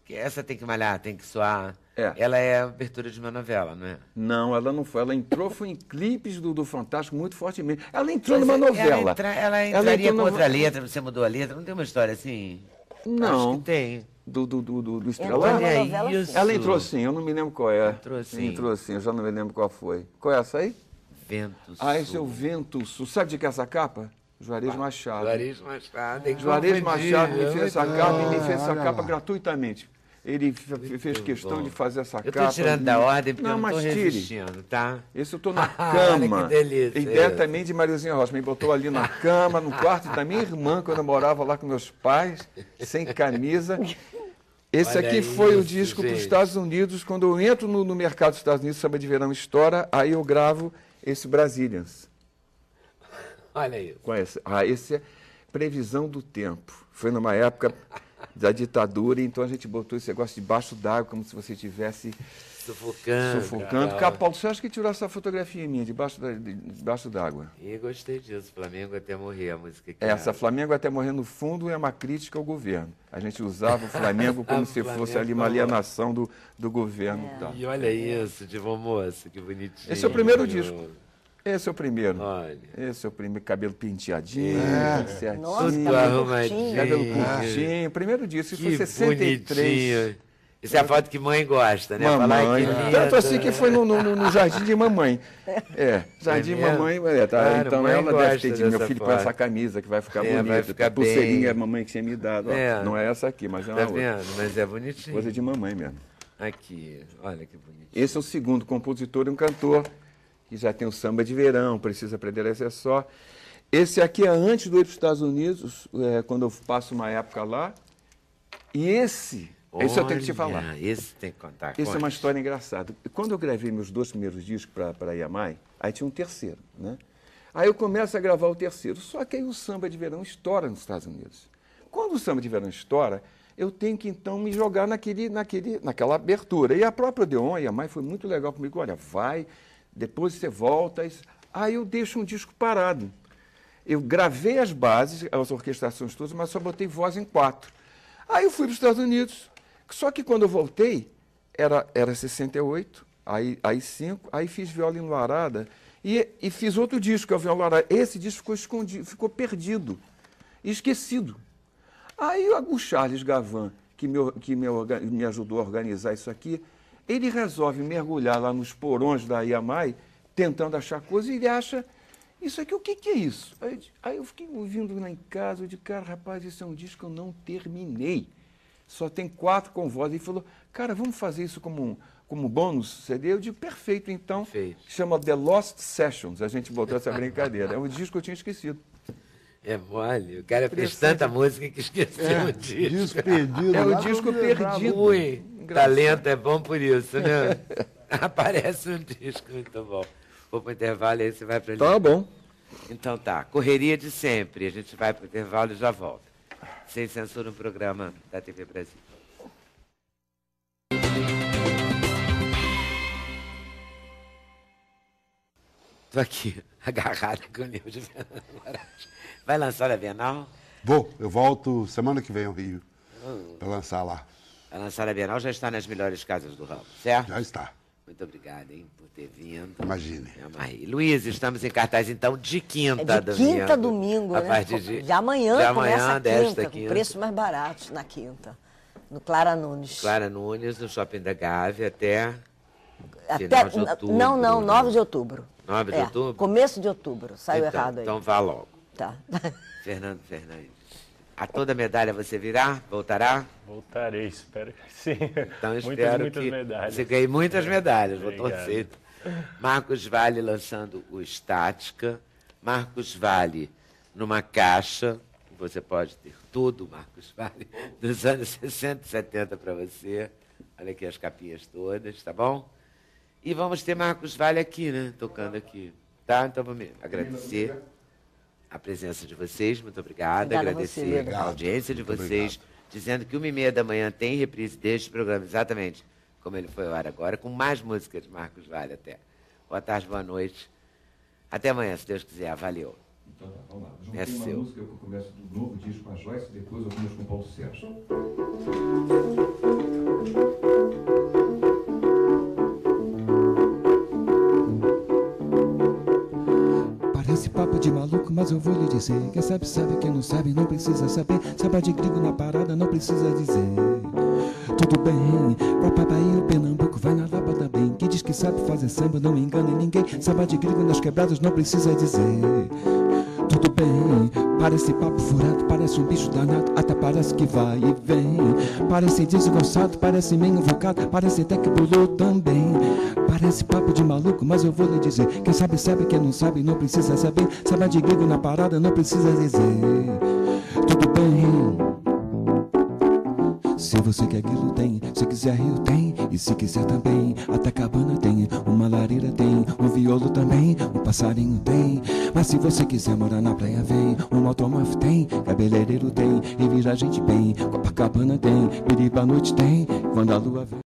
Que essa tem que malhar, tem que suar. É. Ela é a abertura de uma novela, não é? Não, ela não foi. Ela entrou, foi em clipes do, do Fantástico muito fortemente. Ela entrou Mas numa é, ela, novela. Entra, ela, entraria ela com no... outra letra, você mudou a letra. Não tem uma história assim? Não. Acho que tem. Do, do, do, do, do Estrela? Ela, isso. Assim. ela entrou sim, eu não me lembro qual é. Entrou sim. Entrou sim, eu já não me lembro qual foi. Qual é essa aí? Vento Sul. Ah, esse é o Vento Sul. Sabe de que é essa capa? Juarez Machado. Juarez Machado. Juarez Machado me fez essa capa e me fez essa capa gratuitamente. Ele fez questão de fazer essa eu capa. Eu tirando da ordem porque não, eu não estou resistindo, tá? Esse eu estou na cama. Olha que delícia. Ideia também de Mariazinha Rocha. Me botou ali na cama, no quarto da minha irmã, quando eu morava lá com meus pais, sem camisa. Esse Olha aqui isso, foi o disco para os Estados Unidos. Quando eu entro no, no, mercado dos Estados Unidos, samba de verão estoura, aí eu gravo esse Brasilians. Olha isso. É ah, esse é Previsão do Tempo. Foi numa época da ditadura, então a gente botou esse negócio debaixo d'água, como se você estivesse sufocando. Sufocando. Cara. Capaldo, você acha que tirou essa fotografia minha debaixo d'água? debaixo e gostei disso, Flamengo até morrer, a música que Essa, era. Flamengo até morrer, no fundo, é uma crítica ao governo. A gente usava o Flamengo como se Flamengo fosse ali uma alienação do, do governo. É. Tá. E olha isso, Divão Moça, que bonitinho. Esse é o primeiro disco. Esse é o primeiro. Olha. Esse é o primeiro. Cabelo penteadinho, é. certinho. Nossa, cabelo arrumadinho. Cabelo curtinho. Ah. Primeiro disso, isso que foi 63. Bonitinho. Isso é a foto que mãe gosta, né? Mamãe. Falar, Tanto assim que foi no, no, no, jardim de mamãe. É, jardim é de mamãe. É, tá, claro, então ela deve ter dito, meu filho, põe essa camisa que vai ficar é, bonita. Vai ficar Pulseirinha é a mamãe que tinha me dado. É. Não é essa aqui, mas é uma tá outra. Vendo? Mas é bonitinho. Coisa de mamãe mesmo. Aqui, olha que bonitinho. Esse é o segundo compositor e um cantor que já tem o samba de verão, precisa aprender a ser é só. Esse aqui é antes do ir para os Estados Unidos, é, quando eu passo uma época lá. E esse, Olha, esse eu tenho que te falar. Esse tem que contar. Esse é uma história engraçada. Quando eu gravei meus dois primeiros discos para a Yamai, aí tinha um terceiro, né? Aí eu começo a gravar o terceiro, só que aí o samba de verão estoura nos Estados Unidos. Quando o samba de verão estoura, eu tenho que então me jogar naquele, naquele, naquela abertura. E a própria Deon, a Yamai, foi muito legal comigo. Olha, vai, depois você volta. Aí eu deixo um disco parado. Eu gravei as bases, as orquestrações todas, mas só botei voz em quatro. Aí eu fui para os Estados Unidos. Só que quando eu voltei, era, era 68, aí, aí cinco, aí fiz viola em Luarada e, e fiz outro disco, que é o Viola Luarada. Esse disco ficou escondido, ficou perdido, esquecido. Aí o Charles Gavan, que, me, que me, me ajudou a organizar isso aqui, ele resolve mergulhar lá nos porões da Yamai, tentando achar coisa, e ele acha, isso aqui, o que, que é isso? Aí eu, aí eu fiquei ouvindo lá em casa, eu disse, cara, rapaz, isso é um disco que eu não terminei. Só tem quatro convós. Ele falou, cara, vamos fazer isso como um, como bônus CD, eu digo, perfeito, então. Perfeito. Chama The Lost Sessions, a gente botou essa brincadeira. É um disco que eu tinha esquecido. É mole. O cara fez tanta música que esqueceu é, o disco. Disco perdido. É o disco perdido. Ruim. Talento é bom por isso, né? Aparece um disco muito bom. Vou para o intervalo e aí você vai para ali. Tá bom. Então tá. Correria de sempre. A gente vai para o intervalo e já volta. Sem censura, no programa da TV Brasil. Estou aqui, agarrada com o livro de Fernando Moraes. Vai lançar a Bienal? Vou, eu volto semana que vem ao Rio para lançar lá. A Lançara Bienal já está nas melhores casas do ramo, certo? Já está. Muito obrigada, hein, por ter vindo. Imagine. É, Luiz, estamos em cartaz, então, de quinta é de domingo. Quinta né? domingo, a né? Partir de, de amanhã, de amanhã desta quinta, quinta. preços mais baratos na quinta. No Clara Nunes. Clara Nunes, no Shopping da Gávea, até. Até. Não, não, 9 de outubro. 9 de é, outubro? Começo de outubro, saiu então, errado aí. Então vá logo. Tá. Fernando Fernandes. A toda medalha você virá? Voltará? Voltarei, espero que sim. Então espero muitas, muitas que medalhas. você ganhe muitas é, medalhas, vou torcer. Marcos Vale lançando o Estática. Marcos Vale numa caixa. Você pode ter tudo, Marcos Vale, dos anos 60 e 70 para você. Olha aqui as capinhas todas, tá bom? E vamos ter Marcos Vale aqui, né? Tocando aqui. Tá? Então vamos agradecer a presença de vocês. Muito obrigada. agradecer você, a audiência de vocês. Obrigado. Dizendo que uma e meia da manhã tem reprise deste programa, exatamente como ele foi ao ar agora, com mais músicas de Marcos Vale até. Boa tarde, boa noite. Até amanhã, se Deus quiser. Valeu. Então tá, vamos lá. Juntei é uma seu. música que eu começo do novo disco com a Joyce e depois algumas com o Paulo Sérgio. papo de maluco, mas eu vou lhe dizer. Quem sabe, sabe, quem não sabe, não precisa saber. Samba de gringo na parada, não precisa dizer. Tudo bem, pra Bahia o Pernambuco, vai na Lapa também. Quem diz que sabe fazer samba, não engana ninguém. Samba de gringo nas quebradas, não precisa dizer. Tudo bem, parece papo furado, parece um bicho danado, até parece que vai e vem. Parece desgostado parece meio invocado, parece até que pulou também. Parece papo de maluco, mas eu vou lhe dizer. Quem sabe, sabe, quem não sabe, não precisa saber. Sabe de grego na parada, não precisa dizer. Tudo bem. Se você quer aquilo, tem. Se quiser rio, tem. E se quiser também, até cabana tem. Uma lareira tem. Um violo também. Um passarinho tem. Mas se você quiser morar na praia, vem. Um automóvel tem. Cabeleireiro tem. E vira gente bem. Copacabana tem. Biriba à noite tem. Quando a lua vem.